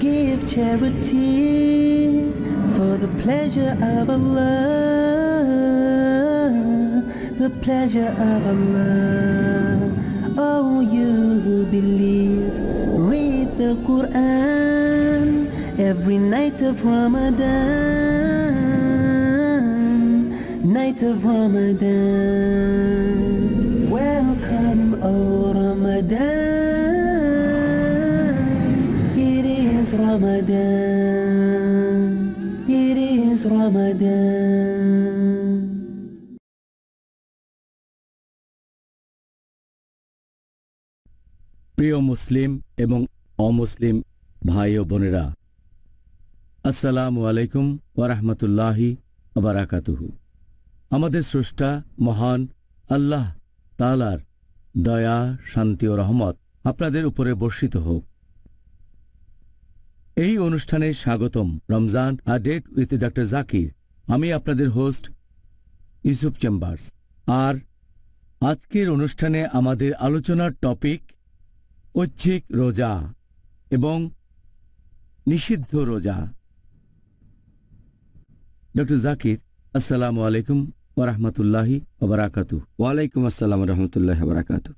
give charity for the pleasure of Allah, the pleasure of Allah. Oh, you who believe, read the Quran every night of Ramadan, night of Ramadan. Welcome, O oh Ramadan. Ramadan. It is Ramadan. প্রিয় মুসলিম এবং অমুসলিম ভাই ও বোনেরা আসসালামু আলাইকুম ওরহমতুল্লাহি আবারাকাতুহু আমাদের স্রষ্টা মহান আল্লাহ তালার দয়া শান্তি ও রহমত আপনাদের উপরে বর্ষিত হোক এই অনুষ্ঠানে স্বাগতম রমজান আর ডেট উইথ ডক্টর জাকির আমি আপনাদের হোস্ট ইউসুফ চেম্বার্স আর আজকের অনুষ্ঠানে আমাদের আলোচনার টপিক ঐচ্ছিক রোজা এবং নিষিদ্ধ রোজা ডক্টর জাকির আসসালামু আলাইকুম ওরহমতুল্লাহি ওবরাকাতু ওয়ালাইকুম আসসালাম রহমতুল্লাহ ওবরাকাতু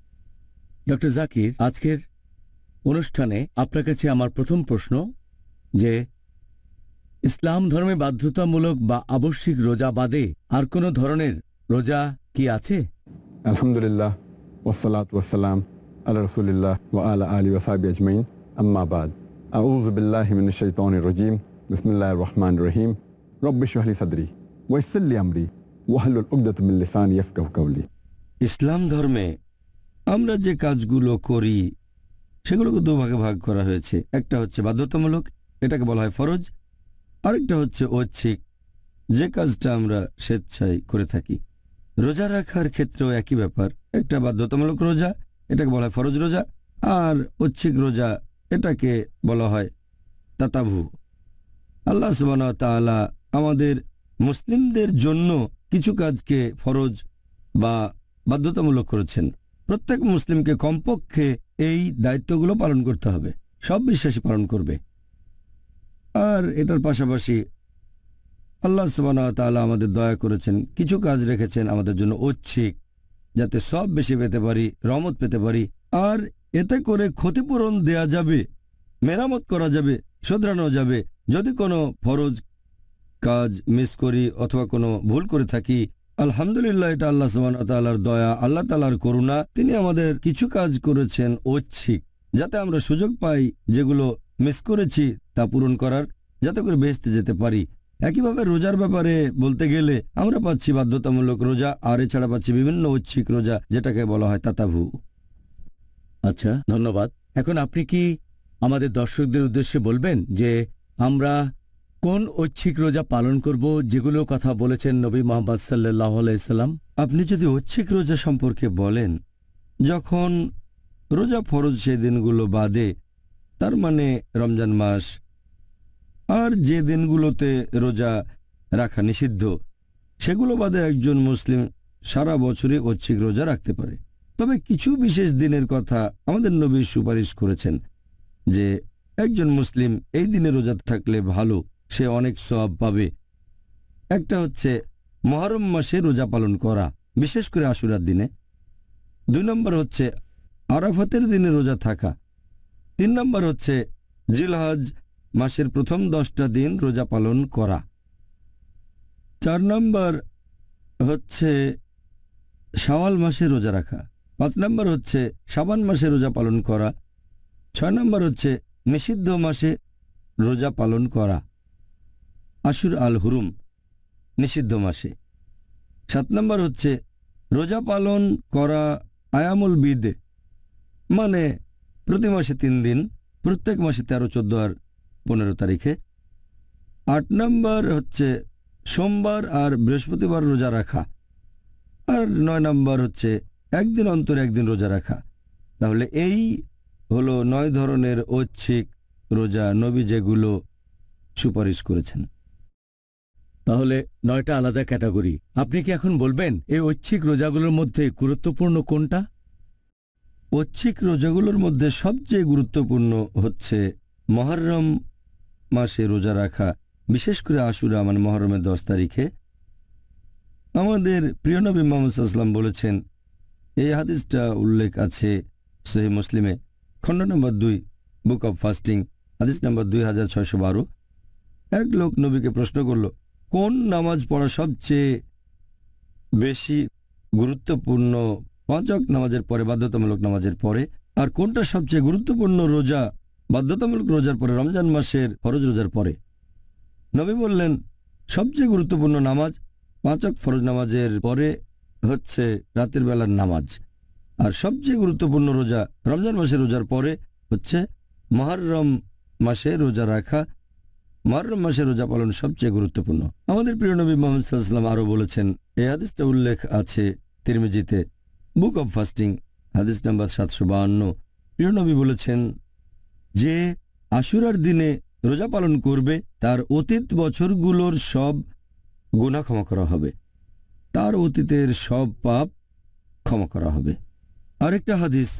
ডক্টর জাকির আজকের অনুষ্ঠানে আপনার কাছে আমার প্রথম প্রশ্ন যে ইসলাম ধর্মে বাধ্যতামূলক বা আবশ্যিক রোজা বাদে আর কোন ধরনের রোজা কি আছে আলহামদুলিল্লাহ ওসালাত ওসালাম আল্লাহ রসুলিল্লাহ আলী আজমাইন আম্মাবাদ রহমান রহিম সাদরি ওয়াইসল্লি আমরি ইসলাম ধর্মে আমরা যে কাজগুলো করি সেগুলোকে দুভাগে ভাগ করা হয়েছে একটা হচ্ছে বাধ্যতামূলক এটাকে বলা হয় ফরজ আরেকটা হচ্ছে ঐচ্ছিক যে কাজটা আমরা স্বেচ্ছায় করে থাকি রোজা রাখার ক্ষেত্রেও একই ব্যাপার একটা বাধ্যতামূলক রোজা এটাকে বলা হয় ফরজ রোজা আর ঐচ্ছিক রোজা এটাকে বলা হয় তাতাভু আল্লাহ সুবান তালা আমাদের মুসলিমদের জন্য কিছু কাজকে ফরজ বা বাধ্যতামূলক করেছেন প্রত্যেক মুসলিমকে কমপক্ষে এই দায়িত্বগুলো পালন করতে হবে সব বিশ্বাসী পালন করবে আর এটার পাশাপাশি আল্লাহ তাআলা আমাদের দয়া করেছেন কিছু কাজ রেখেছেন আমাদের জন্য ঐচ্ছিক যাতে সব বেশি পেতে পারি রমত পেতে পারি আর এতে করে ক্ষতিপূরণ দেয়া যাবে মেরামত করা যাবে শোধরানো যাবে যদি কোনো ফরজ কাজ মিস করি অথবা কোনো ভুল করে থাকি আলহামদুলিল্লাহ এটা আল্লাহ সুবাহর দয়া আল্লাহ তালার করুণা তিনি আমাদের কিছু কাজ করেছেন ঐচ্ছিক যাতে আমরা সুযোগ পাই যেগুলো মিস করেছি তা পূরণ করার যাতে করে বেসতে যেতে পারি একইভাবে রোজার ব্যাপারে বলতে গেলে আমরা পাচ্ছি বাধ্যতামূলক রোজা আর এছাড়া পাচ্ছি বিভিন্ন ঐচ্ছিক রোজা যেটাকে বলা হয় তাতাভু আচ্ছা ধন্যবাদ এখন আপনি কি আমাদের দর্শকদের উদ্দেশ্যে বলবেন যে আমরা কোন ঐচ্ছিক রোজা পালন করব যেগুলো কথা বলেছেন নবী মোহাম্মদ সাল্লাহ আলাইসাল্লাম আপনি যদি ঐচ্ছিক রোজা সম্পর্কে বলেন যখন রোজা ফরজ সেই দিনগুলো বাদে তার মানে রমজান মাস আর যে দিনগুলোতে রোজা রাখা নিষিদ্ধ সেগুলো বাদে একজন মুসলিম সারা বছরে ঐচ্ছিক রোজা রাখতে পারে তবে কিছু বিশেষ দিনের কথা আমাদের নবী সুপারিশ করেছেন যে একজন মুসলিম এই দিনে রোজা থাকলে ভালো সে অনেক সব পাবে একটা হচ্ছে মহরম মাসে রোজা পালন করা বিশেষ করে আশুরার দিনে দুই নম্বর হচ্ছে আরাফাতের দিনে রোজা থাকা তিন নম্বর হচ্ছে জিলহজ মাসের প্রথম দশটা দিন রোজা পালন করা চার নম্বর হচ্ছে শাওয়াল মাসে রোজা রাখা পাঁচ নম্বর হচ্ছে সাবান মাসে রোজা পালন করা ছয় নম্বর হচ্ছে নিষিদ্ধ মাসে রোজা পালন করা আশুর আল হুরুম নিষিদ্ধ মাসে সাত নম্বর হচ্ছে রোজা পালন করা আয়ামুল বিদে মানে প্রতি মাসে তিন দিন প্রত্যেক মাসে তেরো চোদ্দ আর পনেরো তারিখে আট নম্বর হচ্ছে সোমবার আর বৃহস্পতিবার রোজা রাখা আর নয় নম্বর হচ্ছে একদিন অন্তর একদিন রোজা রাখা তাহলে এই হলো নয় ধরনের ঐচ্ছিক রোজা নবী যেগুলো সুপারিশ করেছেন তাহলে নয়টা আলাদা ক্যাটাগরি আপনি কি এখন বলবেন এই ঐচ্ছিক রোজাগুলোর মধ্যে গুরুত্বপূর্ণ কোনটা ঐচ্ছিক রোজাগুলোর মধ্যে সবচেয়ে গুরুত্বপূর্ণ হচ্ছে মহরম মাসে রোজা রাখা বিশেষ করে আশুরা মানে মহরমের দশ তারিখে আমাদের প্রিয়নবী মোহাম্মদ সাল্লাম বলেছেন এই হাদিসটা উল্লেখ আছে সহি মুসলিমে খণ্ড নম্বর দুই বুক অব ফাস্টিং হাদিস নম্বর দুই হাজার ছয়শো বারো এক লোক নবীকে প্রশ্ন করল কোন নামাজ পড়া সবচেয়ে বেশি গুরুত্বপূর্ণ পাঁচক নামাজের পরে বাধ্যতামূলক নামাজের পরে আর কোনটা সবচেয়ে গুরুত্বপূর্ণ রোজা বাধ্যতামূলক রোজার পরে রমজান মাসের ফরজ রোজার পরে নবী বললেন সবচেয়ে গুরুত্বপূর্ণ নামাজ পাঁচক ফরজ নামাজের পরে হচ্ছে রাতের বেলার নামাজ আর সবচেয়ে গুরুত্বপূর্ণ রোজা রমজান মাসে রোজার পরে হচ্ছে মহারম মাসে রোজা রাখা মহারম মাসে রোজা পালন সবচেয়ে গুরুত্বপূর্ণ আমাদের প্রিয় নবী মোহাম্মদ সাল্লাম আরও বলেছেন এই আদেশটা উল্লেখ আছে তিরমিজিতে বুক অব ফাস্টিং হাদিস নাম্বার সাতশো বাহান্ন প্রিয় নবী বলেছেন যে আশুরার দিনে রোজা পালন করবে তার অতীত বছরগুলোর সব গুণা ক্ষমা করা হবে তার অতীতের সব পাপ ক্ষমা করা হবে আরেকটা হাদিস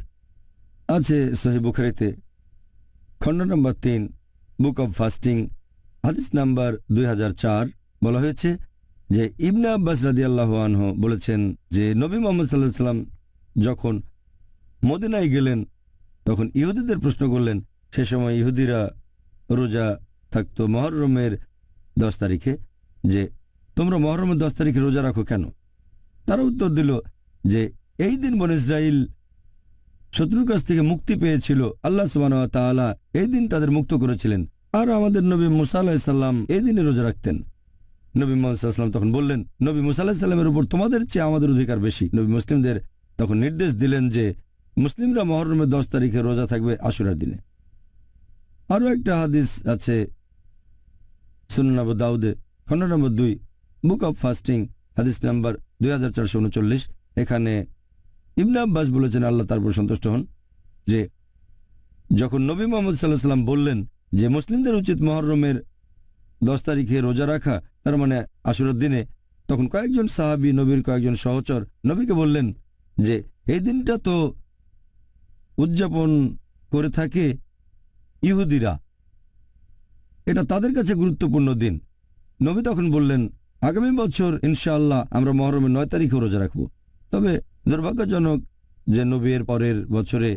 আছে বুখারিতে খণ্ড নম্বর তিন বুক অব ফাস্টিং হাদিস নাম্বার দুই বলা হয়েছে যে ইবনা আব্বাস রাদি আল্লাহ আনহ বলেছেন যে নবী মোহাম্মদ সাল্লাহ সাল্লাম যখন মদিনায় গেলেন তখন ইহুদিদের প্রশ্ন করলেন সে সময় ইহুদিরা রোজা থাকতো মহরমের দশ তারিখে যে তোমরা মহরমের দশ তারিখে রোজা রাখো কেন তারা উত্তর দিল যে এই দিন বন ইসরায়েল শত্রুর কাছ থেকে মুক্তি পেয়েছিল আল্লাহ সুবাহ এই দিন তাদের মুক্ত করেছিলেন আর আমাদের নবী মুসা এই দিনে রোজা রাখতেন নবী মোহাম্মদ তখন বললেন নবী মুসা উপর তোমাদের চেয়ে আমাদের অধিকার বেশি নবী মুসলিমদের তখন নির্দেশ দিলেন যে মুসলিমরা মহরমের দশ তারিখে রোজা থাকবে আশুরার দিনে আরও একটা হাদিস আছে নম্বর দাউদে খন্ড নম্বর দুই বুক অফ ফাস্টিং হাদিস নাম্বার দুই এখানে ইবনে আব্বাস বলেছেন আল্লাহ তারপর সন্তুষ্ট হন যে যখন নবী মোহাম্মদ সাল্লাহ সাল্লাম বললেন যে মুসলিমদের উচিত মহরমের দশ তারিখে রোজা রাখা তার মানে আসরের দিনে তখন কয়েকজন সাহাবি নবীর কয়েকজন সহচর নবীকে বললেন যে এই দিনটা তো উদযাপন করে থাকে ইহুদিরা এটা তাদের কাছে গুরুত্বপূর্ণ দিন নবী তখন বললেন আগামী বছর ইনশাআল্লাহ আমরা মহরমের নয় তারিখে রোজা রাখব তবে দুর্ভাগ্যজনক যে নবীর পরের বছরে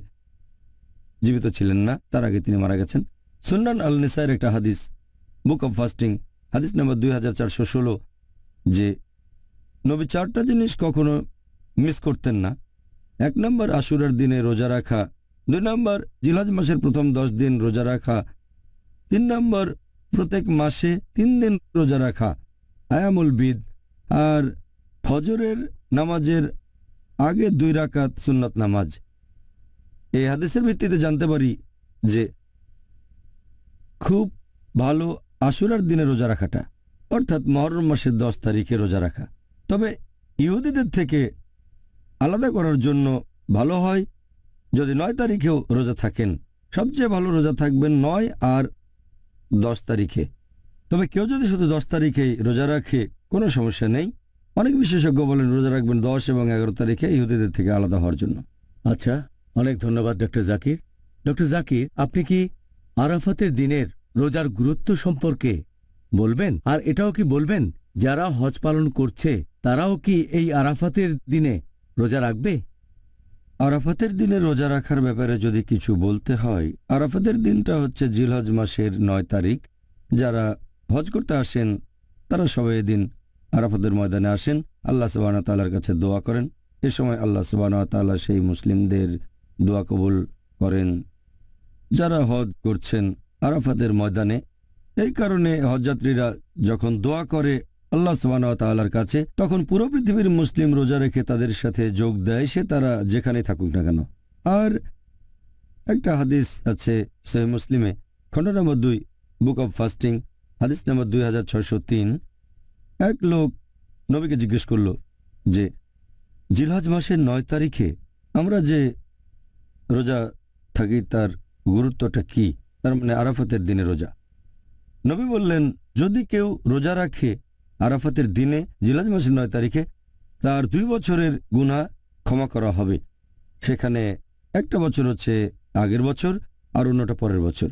জীবিত ছিলেন না তার আগে তিনি মারা গেছেন সুন্নান আল নিসাইয়ের একটা হাদিস বুক অব ফাস্টিং হাদিস নম্বর দুই হাজার যে নবী চারটা জিনিস কখনো মিস করতেন না এক নম্বর আশুরের দিনে রোজা রাখা দুই নম্বর জিলাজ মাসের প্রথম দশ দিন রোজা রাখা তিন নম্বর প্রত্যেক মাসে তিন দিন রোজা রাখা আয়ামুল বিদ আর ফজরের নামাজের আগে দুই রাকাত সুন্নাত নামাজ এই হাদিসের ভিত্তিতে জানতে পারি যে খুব ভালো আশুরার দিনে রোজা রাখাটা অর্থাৎ মহরম মাসের দশ তারিখে রোজা রাখা তবে ইহুদিদের থেকে আলাদা করার জন্য ভালো হয় যদি নয় তারিখেও রোজা থাকেন সবচেয়ে ভালো রোজা থাকবেন নয় আর দশ তারিখে তবে কেউ যদি শুধু দশ তারিখেই রোজা রাখে কোনো সমস্যা নেই অনেক বিশেষজ্ঞ বলেন রোজা রাখবেন দশ এবং এগারো তারিখে ইহুদিদের থেকে আলাদা হওয়ার জন্য আচ্ছা অনেক ধন্যবাদ ডক্টর জাকির ডক্টর জাকির আপনি কি আরাফাতের দিনের রোজার গুরুত্ব সম্পর্কে বলবেন আর এটাও কি বলবেন যারা হজ পালন করছে তারাও কি এই আরাফাতের দিনে রোজা রাখবে আরাফাতের দিনে রোজা রাখার ব্যাপারে যদি কিছু বলতে হয় আরাফাতের দিনটা হচ্ছে জিলহজ মাসের নয় তারিখ যারা হজ করতে আসেন তারা সবাই এদিন আরাফাতের ময়দানে আসেন আল্লাহ সুবাহনা তাল্লার কাছে দোয়া করেন এ সময় আল্লাহ সুবাহনা তাল্লাহ সেই মুসলিমদের দোয়া কবুল করেন যারা হজ করছেন আরাফাতের ময়দানে এই কারণে হজযাত্রীরা যখন দোয়া করে আল্লাহ সুবাহর কাছে তখন পুরো পৃথিবীর মুসলিম রোজা রেখে তাদের সাথে যোগ দেয় সে তারা যেখানে থাকুক না কেন আর একটা হাদিস আছে সে মুসলিমে খণ্ড নম্বর দুই বুক অব ফাস্টিং হাদিস নম্বর দুই এক লোক নবীকে জিজ্ঞেস করল যে জিলহাজ মাসের নয় তারিখে আমরা যে রোজা থাকি তার গুরুত্বটা কি তার মানে আরাফতের দিনে রোজা নবী বললেন যদি কেউ রোজা রাখে আরাফাতের দিনে জিলাজ মাসের নয় তারিখে তার দুই বছরের গুণা ক্ষমা করা হবে সেখানে একটা বছর হচ্ছে আগের বছর আর অন্যটা পরের বছর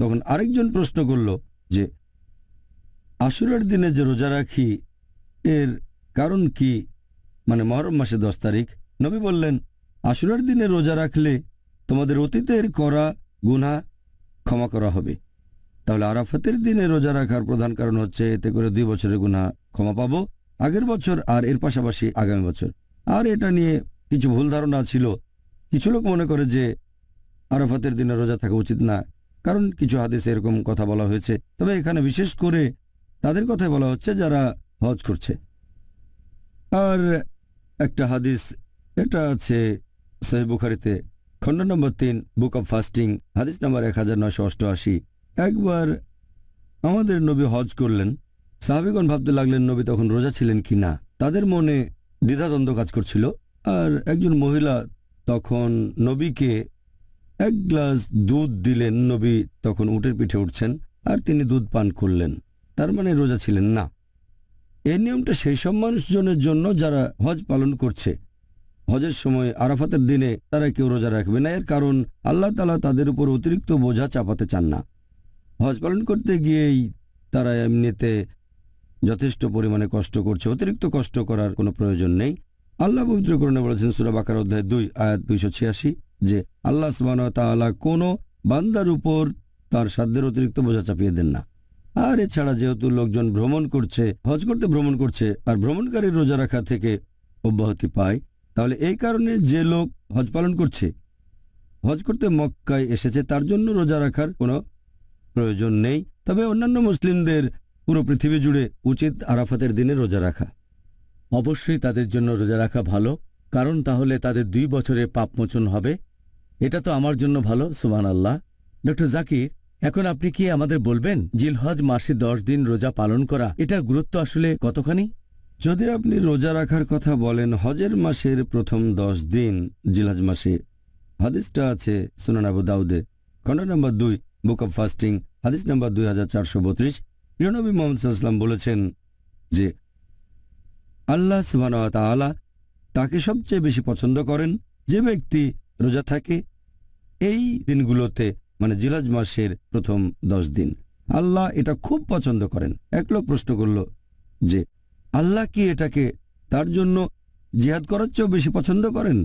তখন আরেকজন প্রশ্ন করল যে আশুরের দিনে যে রোজা রাখি এর কারণ কি মানে মহরম মাসে দশ তারিখ নবী বললেন আশুরের দিনে রোজা রাখলে তোমাদের অতীতের করা গুণা ক্ষমা করা হবে তাহলে আরাফাতের দিনে রোজা রাখার প্রধান কারণ হচ্ছে এতে করে দুই বছরের গুণা ক্ষমা পাবো আগের বছর আর এর পাশাপাশি আগামী বছর আর এটা নিয়ে কিছু ভুল ধারণা ছিল কিছু লোক মনে করে যে আরাফাতের দিনে রোজা থাকা উচিত না কারণ কিছু হাদিসে এরকম কথা বলা হয়েছে তবে এখানে বিশেষ করে তাদের কথাই বলা হচ্ছে যারা হজ করছে আর একটা হাদিস এটা আছে সাহেব বুখারিতে খণ্ড নম্বর তিন বুক অব ফাস্টিং হাদিস নম্বর এক হাজার নয়শো অষ্টআশি একবার আমাদের নবী হজ করলেন সাহাবিগণ ভাবতে লাগলেন নবী তখন রোজা ছিলেন কি না তাদের মনে দ্বিধাদ্বন্দ্ব কাজ করছিল আর একজন মহিলা তখন নবীকে এক গ্লাস দুধ দিলেন নবী তখন উটের পিঠে উঠছেন আর তিনি দুধ পান করলেন তার মানে রোজা ছিলেন না এই নিয়মটা সেই সব মানুষজনের জন্য যারা হজ পালন করছে হজের সময় আরাফাতের দিনে তারা কেউ রোজা রাখবে না এর কারণ আল্লাহ তালা তাদের উপর অতিরিক্ত বোঝা চাপাতে চান না হজ পালন করতে গিয়েই তারা এমনিতে যথেষ্ট পরিমাণে কষ্ট করছে অতিরিক্ত কষ্ট করার কোনো প্রয়োজন নেই আল্লাহ পবিত্র করণে বলেছেন সুরাবাকার অধ্যায় দুই আয়াত দুইশো ছিয়াশি যে আল্লাহ সুবাহতালা কোনো বান্দার উপর তার সাধ্যের অতিরিক্ত বোঝা চাপিয়ে দেন না আর এছাড়া যেহেতু লোকজন ভ্রমণ করছে হজ করতে ভ্রমণ করছে আর ভ্রমণকারী রোজা রাখা থেকে অব্যাহতি পায় তাহলে এই কারণে যে লোক হজ পালন করছে হজ করতে মক্কায় এসেছে তার জন্য রোজা রাখার কোনো প্রয়োজন নেই তবে অন্যান্য মুসলিমদের পুরো পৃথিবী জুড়ে উচিত আরাফাতের দিনে রোজা রাখা অবশ্যই তাদের জন্য রোজা রাখা ভালো কারণ তাহলে তাদের দুই বছরে পাপমোচন হবে এটা তো আমার জন্য ভালো সুবান আল্লাহ ডক্টর জাকির এখন আপনি কি আমাদের বলবেন জিলহজ মাসে দশ দিন রোজা পালন করা এটার গুরুত্ব আসলে কতখানি যদি আপনি রোজা রাখার কথা বলেন হজের মাসের প্রথম দশ দিন জিলহজ মাসে হাদিসটা আছে সুনান আবু দাউদে খণ্ড নম্বর দুই বুক অব ফাস্টিং হাদিস নাম্বার দুই হাজার চারশো বত্রিশ প্রিয়নবী মোহাম্মদ বলেছেন যে আল্লাহ সুবাহ তাকে সবচেয়ে বেশি পছন্দ করেন যে ব্যক্তি রোজা থাকে এই দিনগুলোতে মানে জিলাজ মাসের প্রথম দশ দিন আল্লাহ এটা খুব পছন্দ করেন এক লোক প্রশ্ন করল যে আল্লাহ কি এটাকে তার জন্য জিহাদ করার চেয়েও বেশি পছন্দ করেন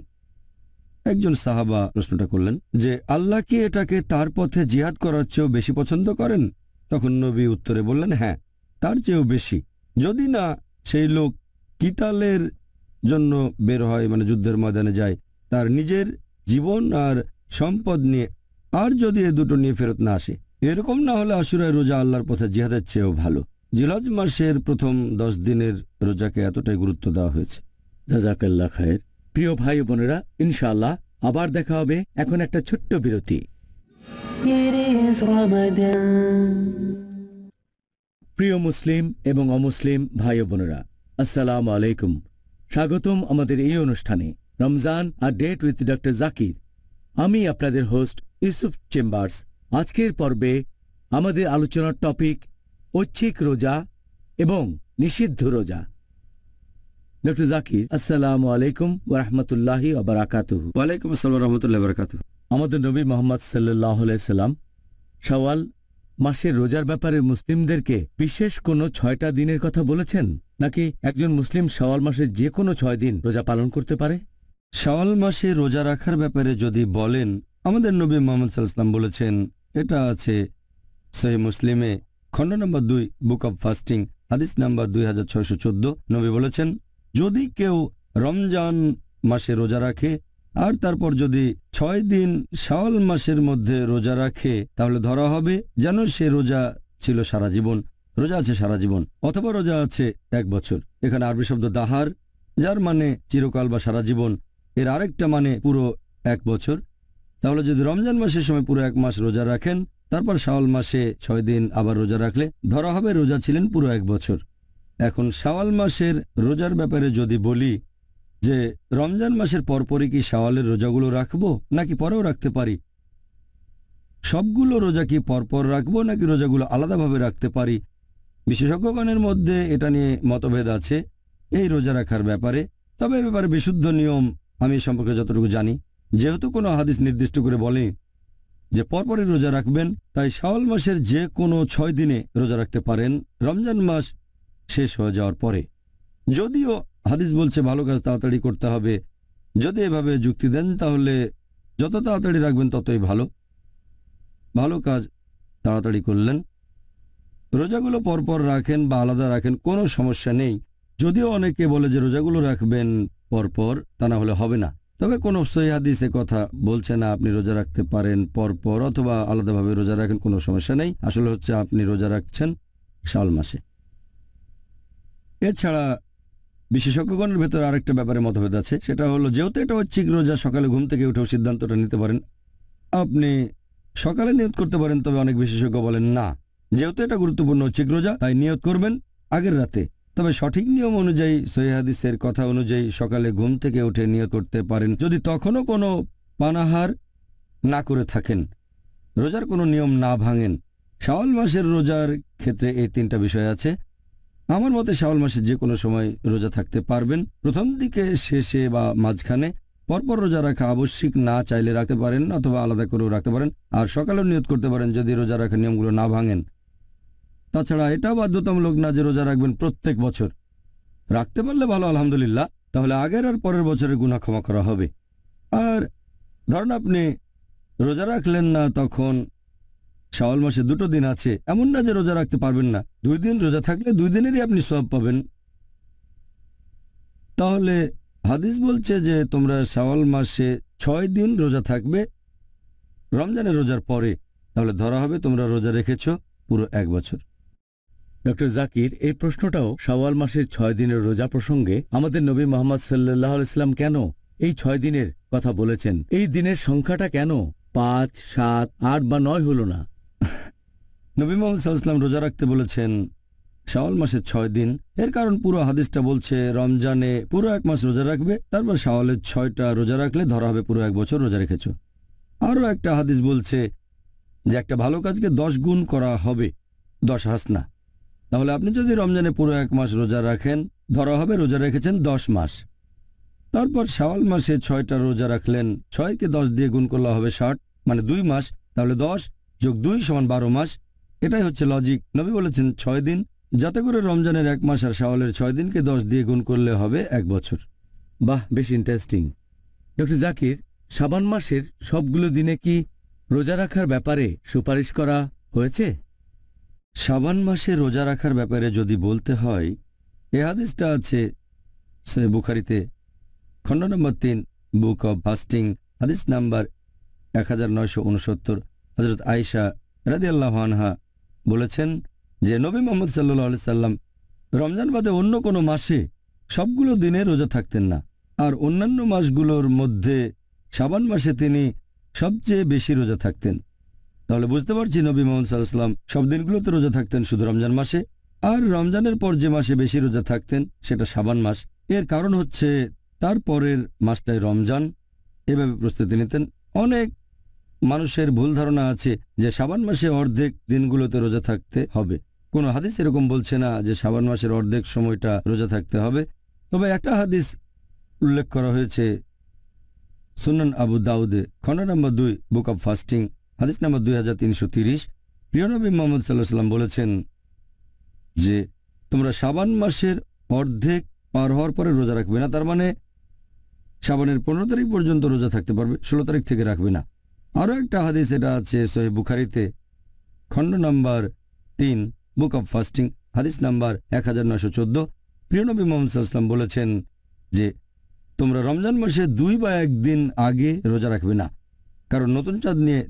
একজন সাহাবা প্রশ্নটা করলেন যে আল্লাহ কি এটাকে তার পথে জিহাদ করার চেয়েও বেশি পছন্দ করেন তখন নবী উত্তরে বললেন হ্যাঁ তার চেয়েও বেশি যদি না সেই লোক কিতালের জন্য বের হয় মানে যুদ্ধের ময়দানে যায় তার নিজের জীবন আর সম্পদ নিয়ে আর যদি এ দুটো নিয়ে ফেরত না আসে এরকম না হলে আশুরায় রোজা আল্লাহর পথে জিহাদের চেয়েও ভালো জিলাজ মাসের প্রথম দশ দিনের রোজাকে এতটাই গুরুত্ব দেওয়া হয়েছে জাজাকাল্লা খায়ের প্রিয় ভাই বোনেরা ইনশাল্লাহ আবার দেখা হবে এখন একটা ছোট্ট বিরতি প্রিয় মুসলিম এবং অমুসলিম ভাই বোনেরা আসসালাম আলাইকুম স্বাগতম আমাদের এই অনুষ্ঠানে রমজান আর ডেট উইথ ডক্টর জাকির আমি আপনাদের হোস্ট ইউসুফ চেম্বার্স আজকের পর্বে আমাদের আলোচনার টপিক ঐচ্ছিক রোজা এবং নিষিদ্ধ রোজা ডক্টর জাকির আসসালামু আলাইকুম ওরহমতুল্লাহি ওবরাকাতুহু ওয়ালাইকুম আসসালাম রহমতুল্লাহ বরাকাতু আমাদের নবী মোহাম্মদ সাল্লাহ সাল্লাম সওয়াল মাসের রোজার ব্যাপারে মুসলিমদেরকে বিশেষ কোনো ছয়টা দিনের কথা বলেছেন নাকি একজন মুসলিম সওয়াল মাসের যে কোনো ছয় দিন রোজা পালন করতে পারে সওয়াল মাসে রোজা রাখার ব্যাপারে যদি বলেন আমাদের নবী মোহাম্মদ সাল্লাম বলেছেন এটা আছে সেই মুসলিমে খণ্ড নম্বর দুই বুক অব ফাস্টিং আদিস নম্বর দুই হাজার ছয়শো চোদ্দ নবী বলেছেন যদি কেউ রমজান মাসে রোজা রাখে আর তারপর যদি ছয় দিন শাওয়াল মাসের মধ্যে রোজা রাখে তাহলে ধরা হবে যেন সে রোজা ছিল সারা জীবন রোজা আছে সারা জীবন অথবা রোজা আছে এক বছর এখানে আরবি শব্দ দাহার যার মানে চিরকাল বা সারা জীবন এর আরেকটা মানে পুরো এক বছর তাহলে যদি রমজান মাসের সময় পুরো এক মাস রোজা রাখেন তারপর শাওয়াল মাসে ছয় দিন আবার রোজা রাখলে ধরা হবে রোজা ছিলেন পুরো এক বছর এখন শাওয়াল মাসের রোজার ব্যাপারে যদি বলি যে রমজান মাসের পরপরই কি শাওয়ালের রোজাগুলো রাখবো নাকি পরেও রাখতে পারি সবগুলো রোজা কি পরপর রাখবো নাকি রোজাগুলো আলাদাভাবে রাখতে পারি বিশেষজ্ঞগণের মধ্যে এটা নিয়ে মতভেদ আছে এই রোজা রাখার ব্যাপারে তবে ব্যাপারে বিশুদ্ধ নিয়ম আমি সম্পর্কে যতটুকু জানি যেহেতু কোনো হাদিস নির্দিষ্ট করে বলে যে পরপরই রোজা রাখবেন তাই শাওয়াল মাসের যে কোনো ছয় দিনে রোজা রাখতে পারেন রমজান মাস শেষ হয়ে যাওয়ার পরে যদিও হাদিস বলছে ভালো কাজ তাড়াতাড়ি করতে হবে যদি এভাবে যুক্তি দেন তাহলে যত তাড়াতাড়ি রাখবেন ততই ভালো ভালো কাজ তাড়াতাড়ি করলেন রোজাগুলো পরপর রাখেন বা আলাদা রাখেন কোনো সমস্যা নেই যদিও অনেকে বলে যে রোজাগুলো রাখবেন পরপর তা না হলে হবে না তবে কোনো সৈহাদিস এ কথা বলছে না আপনি রোজা রাখতে পারেন পরপর অথবা আলাদাভাবে রোজা রাখেন কোনো সমস্যা নেই আসলে হচ্ছে আপনি রোজা রাখছেন শাল মাসে এছাড়া বিশেষজ্ঞগণের ভেতর আরেকটা ব্যাপারে মতভেদ আছে সেটা হলো যেহেতু এটা ঐচ্ছিক রোজা সকালে ঘুম থেকে উঠেও সিদ্ধান্তটা নিতে পারেন আপনি সকালে নিয়োগ করতে পারেন তবে অনেক বিশেষজ্ঞ বলেন না যেহেতু এটা গুরুত্বপূর্ণ ঐচ্ছিক রোজা তাই নিয়োগ করবেন আগের রাতে তবে সঠিক নিয়ম অনুযায়ী সৈহাদিসের কথা অনুযায়ী সকালে ঘুম থেকে উঠে নিয়োগ করতে পারেন যদি তখনও কোনো পানাহার না করে থাকেন রোজার কোনো নিয়ম না ভাঙেন শাওয়াল মাসের রোজার ক্ষেত্রে এই তিনটা বিষয় আছে আমার মতে শাওয়াল মাসে যে কোনো সময় রোজা থাকতে পারবেন প্রথম দিকে শেষে বা মাঝখানে পরপর রোজা রাখা আবশ্যিক না চাইলে রাখতে পারেন অথবা আলাদা করেও রাখতে পারেন আর সকালেও নিয়ত করতে পারেন যদি রোজা রাখার নিয়মগুলো না ভাঙেন তাছাড়া এটাও বাধ্যতামূলক না যে রোজা রাখবেন প্রত্যেক বছর রাখতে পারলে ভালো আলহামদুলিল্লাহ তাহলে আগের আর পরের বছরের গুণা ক্ষমা করা হবে আর ধরুন আপনি রোজা রাখলেন না তখন শাওয়াল মাসে দুটো দিন আছে এমন না যে রোজা রাখতে পারবেন না দুই দিন রোজা থাকলে দুই দিনেরই আপনি সব পাবেন তাহলে হাদিস বলছে যে তোমরা শাওয়াল মাসে ছয় দিন রোজা থাকবে রমজানের রোজার পরে তাহলে ধরা হবে তোমরা রোজা রেখেছ পুরো এক বছর ডক্টর জাকির এই প্রশ্নটাও শাওয়াল মাসের ছয় দিনের রোজা প্রসঙ্গে আমাদের নবী মোহাম্মদ সাল্লাহ ইসলাম কেন এই ছয় দিনের কথা বলেছেন এই দিনের সংখ্যাটা কেন পাঁচ সাত আট বা নয় হল না নবী মোহাম্মদ সাল্লাম রোজা রাখতে বলেছেন শাওয়াল মাসের ছয় দিন এর কারণ পুরো হাদিসটা বলছে রমজানে পুরো এক মাস রোজা রাখবে তারপর শাওয়ালের ছয়টা রোজা রাখলে ধরা হবে পুরো এক বছর রোজা রেখেছ আরও একটা হাদিস বলছে যে একটা ভালো কাজকে দশ গুণ করা হবে দশ হাসনা তাহলে আপনি যদি রমজানে পুরো এক মাস রোজা রাখেন ধরা হবে রোজা রেখেছেন দশ মাস তারপর শাওয়াল মাসে ছয়টা রোজা রাখলেন ছয়কে দশ দিয়ে গুণ করলে হবে ষাট মানে দুই মাস তাহলে দশ যোগ দুই সমান বারো মাস এটাই হচ্ছে লজিক নবী বলেছেন ছয় দিন যাতে করে রমজানের এক মাস আর শাওয়ালের ছয় দিনকে দশ দিয়ে গুণ করলে হবে এক বছর বাহ বেশ ইন্টারেস্টিং ডক্টর জাকির সাবান মাসের সবগুলো দিনে কি রোজা রাখার ব্যাপারে সুপারিশ করা হয়েছে সাবান মাসে রোজা রাখার ব্যাপারে যদি বলতে হয় এ হাদিসটা আছে বুখারিতে খণ্ড নম্বর তিন বুক অব ফাস্টিং হাদিস নাম্বার এক হাজার নয়শো উনসত্তর হজরত আয়সা রাজি আনহা বলেছেন যে নবী মোহাম্মদ সাল্লি সাল্লাম রমজান বাদে অন্য কোনো মাসে সবগুলো দিনে রোজা থাকতেন না আর অন্যান্য মাসগুলোর মধ্যে সাবান মাসে তিনি সবচেয়ে বেশি রোজা থাকতেন তাহলে বুঝতে পারছি নবী মোহাম্মদ সাল্লাহাম সব দিনগুলোতে রোজা থাকতেন শুধু রমজান মাসে আর রমজানের পর যে মাসে বেশি রোজা থাকতেন সেটা সাবান মাস এর কারণ হচ্ছে তার পরের মাসটায় রমজান এভাবে প্রস্তুতি নিতেন অনেক মানুষের ভুল ধারণা আছে যে সাবান মাসে অর্ধেক দিনগুলোতে রোজা থাকতে হবে কোনো হাদিস এরকম বলছে না যে সাবান মাসের অর্ধেক সময়টা রোজা থাকতে হবে তবে একটা হাদিস উল্লেখ করা হয়েছে সুনন আবু দাউদে খন্ড নম্বর দুই বুক অব ফাস্টিং হাদিস নম্বর দুই হাজার তিনশো তিরিশ প্রিয়নবী মোহাম্মদ সাল্লাহ সাল্লাম বলেছেন যে তোমরা সাবান মাসের অর্ধেক পার হওয়ার পরে রোজা রাখবে না তার মানে সাবানের পনেরো তারিখ পর্যন্ত রোজা থাকতে পারবে ষোলো তারিখ থেকে রাখবে না আরও একটা হাদিস এটা আছে সোহেব বুখারিতে খণ্ড নম্বর তিন বুক অব ফাস্টিং হাদিস নাম্বার এক হাজার নশো চোদ্দ প্রিয়নবী মোহাম্মদ বলেছেন যে তোমরা রমজান মাসে দুই বা একদিন আগে রোজা রাখবে না কারণ নতুন চাঁদ নিয়ে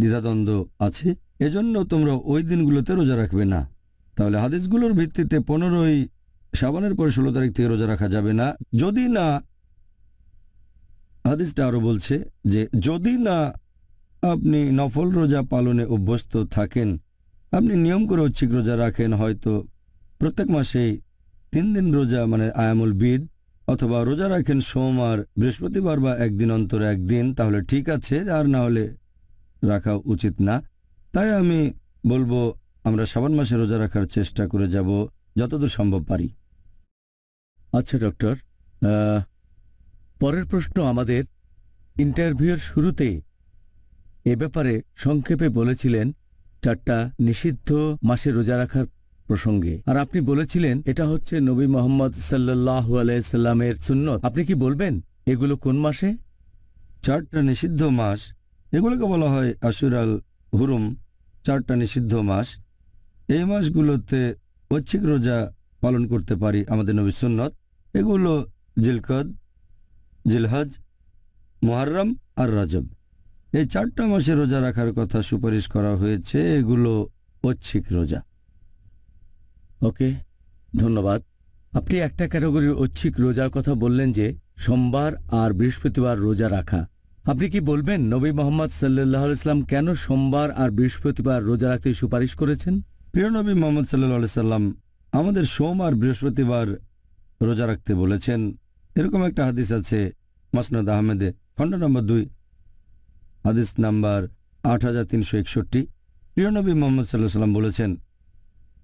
দ্বিধাদ্বন্দ্ব আছে এজন্য তোমরা ওই দিনগুলোতে রোজা রাখবে না তাহলে হাদিসগুলোর ভিত্তিতে পনেরোই সাবানের পরে ষোলো তারিখ থেকে রোজা রাখা যাবে না যদি না হাদিসটা আরও বলছে যে যদি না আপনি নফল রোজা পালনে অভ্যস্ত থাকেন আপনি নিয়ম করে ঐচ্ছিক রোজা রাখেন হয়তো প্রত্যেক মাসেই তিন দিন রোজা মানে আয়ামুল বিদ অথবা রোজা রাখেন সোম আর বৃহস্পতিবার বা একদিন অন্তর একদিন তাহলে ঠিক আছে আর না হলে রাখা উচিত না তাই আমি বলবো আমরা সাবান মাসে রোজা রাখার চেষ্টা করে যাব যতদূর সম্ভব পারি আচ্ছা ডক্টর পরের প্রশ্ন আমাদের ইন্টারভিউর শুরুতে এ ব্যাপারে সংক্ষেপে বলেছিলেন চারটা নিষিদ্ধ মাসে রোজা রাখার প্রসঙ্গে আর আপনি বলেছিলেন এটা হচ্ছে নবী মোহাম্মদ সাল্লাহ আলাইসাল্লামের সুন্নত আপনি কি বলবেন এগুলো কোন মাসে চারটা নিষিদ্ধ মাস এগুলোকে বলা হয় আশুরাল হুরুম চারটা নিষিদ্ধ মাস এই মাসগুলোতে ঐচ্ছিক রোজা পালন করতে পারি আমাদের নবী সুন্নত এগুলো জিলকদ জিলহজ মোহারম আর রাজব এই চারটা মাসে রোজা রাখার কথা সুপারিশ করা হয়েছে এগুলো ঐচ্ছিক রোজা ওকে ধন্যবাদ আপনি একটা ক্যাটাগরির ঐচ্ছিক রোজার কথা বললেন যে সোমবার আর বৃহস্পতিবার রোজা রাখা আপনি কি বলবেন নবী মোহাম্মদ সাল্লাহ ইসলাম কেন সোমবার আর বৃহস্পতিবার রোজা রাখতে সুপারিশ করেছেন প্রিয় নবী মোহাম্মদ সাল্লাহ সাল্লাম আমাদের সোম আর বৃহস্পতিবার রোজা রাখতে বলেছেন এরকম একটা হাদিস আছে মাসনাদ আহমেদে খণ্ড নম্বর দুই হাদিস নাম্বার আট হাজার তিনশো একষট্টি প্রিয়নবী মোহাম্মদ সাল্লাহ সাল্লাম বলেছেন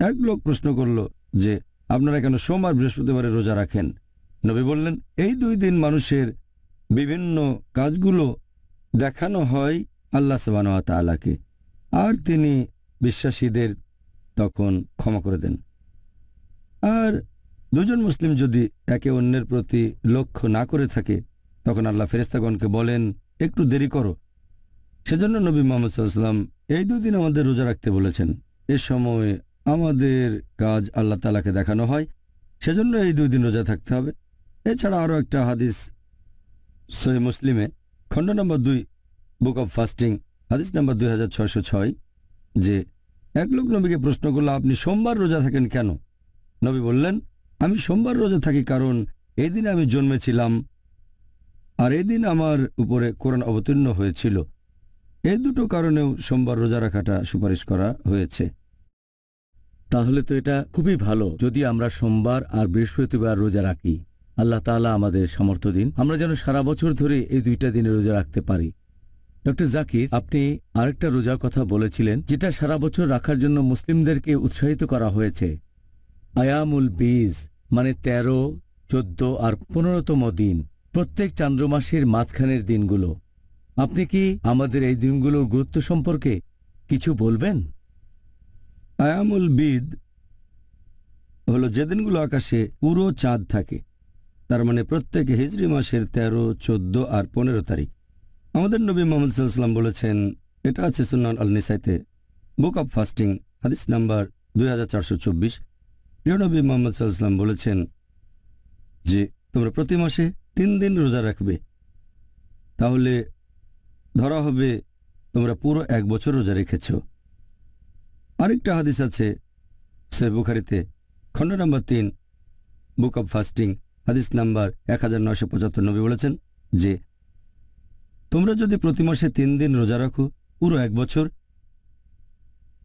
এক লোক প্রশ্ন করল যে আপনারা কেন সোমবার বৃহস্পতিবারে রোজা রাখেন নবী বললেন এই দুই দিন মানুষের বিভিন্ন কাজগুলো দেখানো হয় আল্লাহ আলাকে আর তিনি বিশ্বাসীদের তখন ক্ষমা করে দেন আর দুজন মুসলিম যদি একে অন্যের প্রতি লক্ষ্য না করে থাকে তখন আল্লাহ ফেরেস্তাগণকে বলেন একটু দেরি করো সেজন্য নবী মোহাম্মদ সাল্লাম এই দুদিন আমাদের রোজা রাখতে বলেছেন এ সময় আমাদের কাজ আল্লাহ তালাকে দেখানো হয় সেজন্য এই দুই দিন রোজা থাকতে হবে এছাড়া আরও একটা হাদিস সোহে মুসলিমে খণ্ড নম্বর দুই বুক অব ফাস্টিং হাদিস নম্বর দুই যে এক লোক নবীকে প্রশ্ন করল আপনি সোমবার রোজা থাকেন কেন নবী বললেন আমি সোমবার রোজা থাকি কারণ এদিন আমি জন্মেছিলাম আর এদিন আমার উপরে কোরআন অবতীর্ণ হয়েছিল এ দুটো কারণেও সোমবার রোজা রাখাটা সুপারিশ করা হয়েছে তাহলে তো এটা খুবই ভালো যদি আমরা সোমবার আর বৃহস্পতিবার রোজা রাখি আল্লাহ তালা আমাদের সামর্থ্য দিন আমরা যেন সারা বছর ধরে এই দুইটা দিনে রোজা রাখতে পারি ডক্টর জাকির আপনি আরেকটা রোজার কথা বলেছিলেন যেটা সারা বছর রাখার জন্য মুসলিমদেরকে উৎসাহিত করা হয়েছে আয়ামুল বীজ মানে ১৩, চোদ্দ আর পনেরোতম দিন প্রত্যেক চান্দ্রমাসের মাঝখানের দিনগুলো আপনি কি আমাদের এই দিনগুলোর গুরুত্ব সম্পর্কে কিছু বলবেন আয়ামুল বিদ হলো যে দিনগুলো আকাশে পুরো চাঁদ থাকে তার মানে প্রত্যেক হিজড়ি মাসের ১৩, ১৪ আর পনেরো তারিখ আমাদের নবী মোহাম্মদ সাল্লাম বলেছেন এটা আছে সুনান আল নিসাইতে বুক অব ফাস্টিং হাদিস নাম্বার দুই হাজার চারশো চব্বিশ প্রিয় নবী মোহাম্মদ সাল্লাম বলেছেন যে তোমরা প্রতি মাসে তিন দিন রোজা রাখবে তাহলে ধরা হবে তোমরা পুরো এক বছর রোজা রেখেছ আরেকটা হাদিস আছে সে বুখারিতে খণ্ড নম্বর তিন বুক অব ফাস্টিং হাদিস নাম্বার এক হাজার নয়শো পঁচাত্তর নবী বলেছেন যে তোমরা যদি প্রতি মাসে তিন দিন রোজা রাখো পুরো এক বছর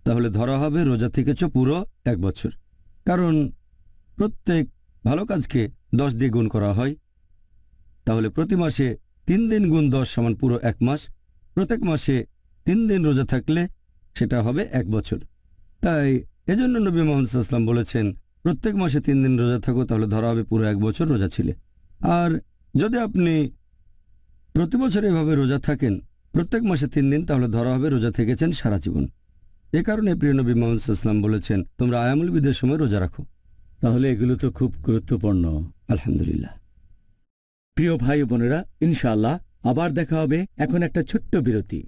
তাহলে ধরা হবে রোজা থেকেছ পুরো এক বছর কারণ প্রত্যেক ভালো কাজকে দশ দিয়ে গুণ করা হয় তাহলে প্রতি মাসে তিন দিন গুণ দশ সমান পুরো এক মাস প্রত্যেক মাসে তিন দিন রোজা থাকলে সেটা হবে এক বছর তাই এজন্য নবী মোহাম্মদ বলেছেন প্রত্যেক মাসে তিন দিন রোজা থাকো তাহলে ধরা হবে পুরো এক বছর রোজা ছিলে আর যদি আপনি প্রতি বছর এভাবে রোজা থাকেন প্রত্যেক মাসে তিন দিন তাহলে ধরা হবে রোজা থেকেছেন সারা জীবন এ কারণে প্রিয় নবী মোহাম্মদ ইসলাম বলেছেন তোমরা আয়ামুল বিদের সময় রোজা রাখো তাহলে এগুলো তো খুব গুরুত্বপূর্ণ আলহামদুলিল্লাহ প্রিয় ভাই বোনেরা ইনশাআল্লাহ আবার দেখা হবে এখন একটা ছোট্ট বিরতি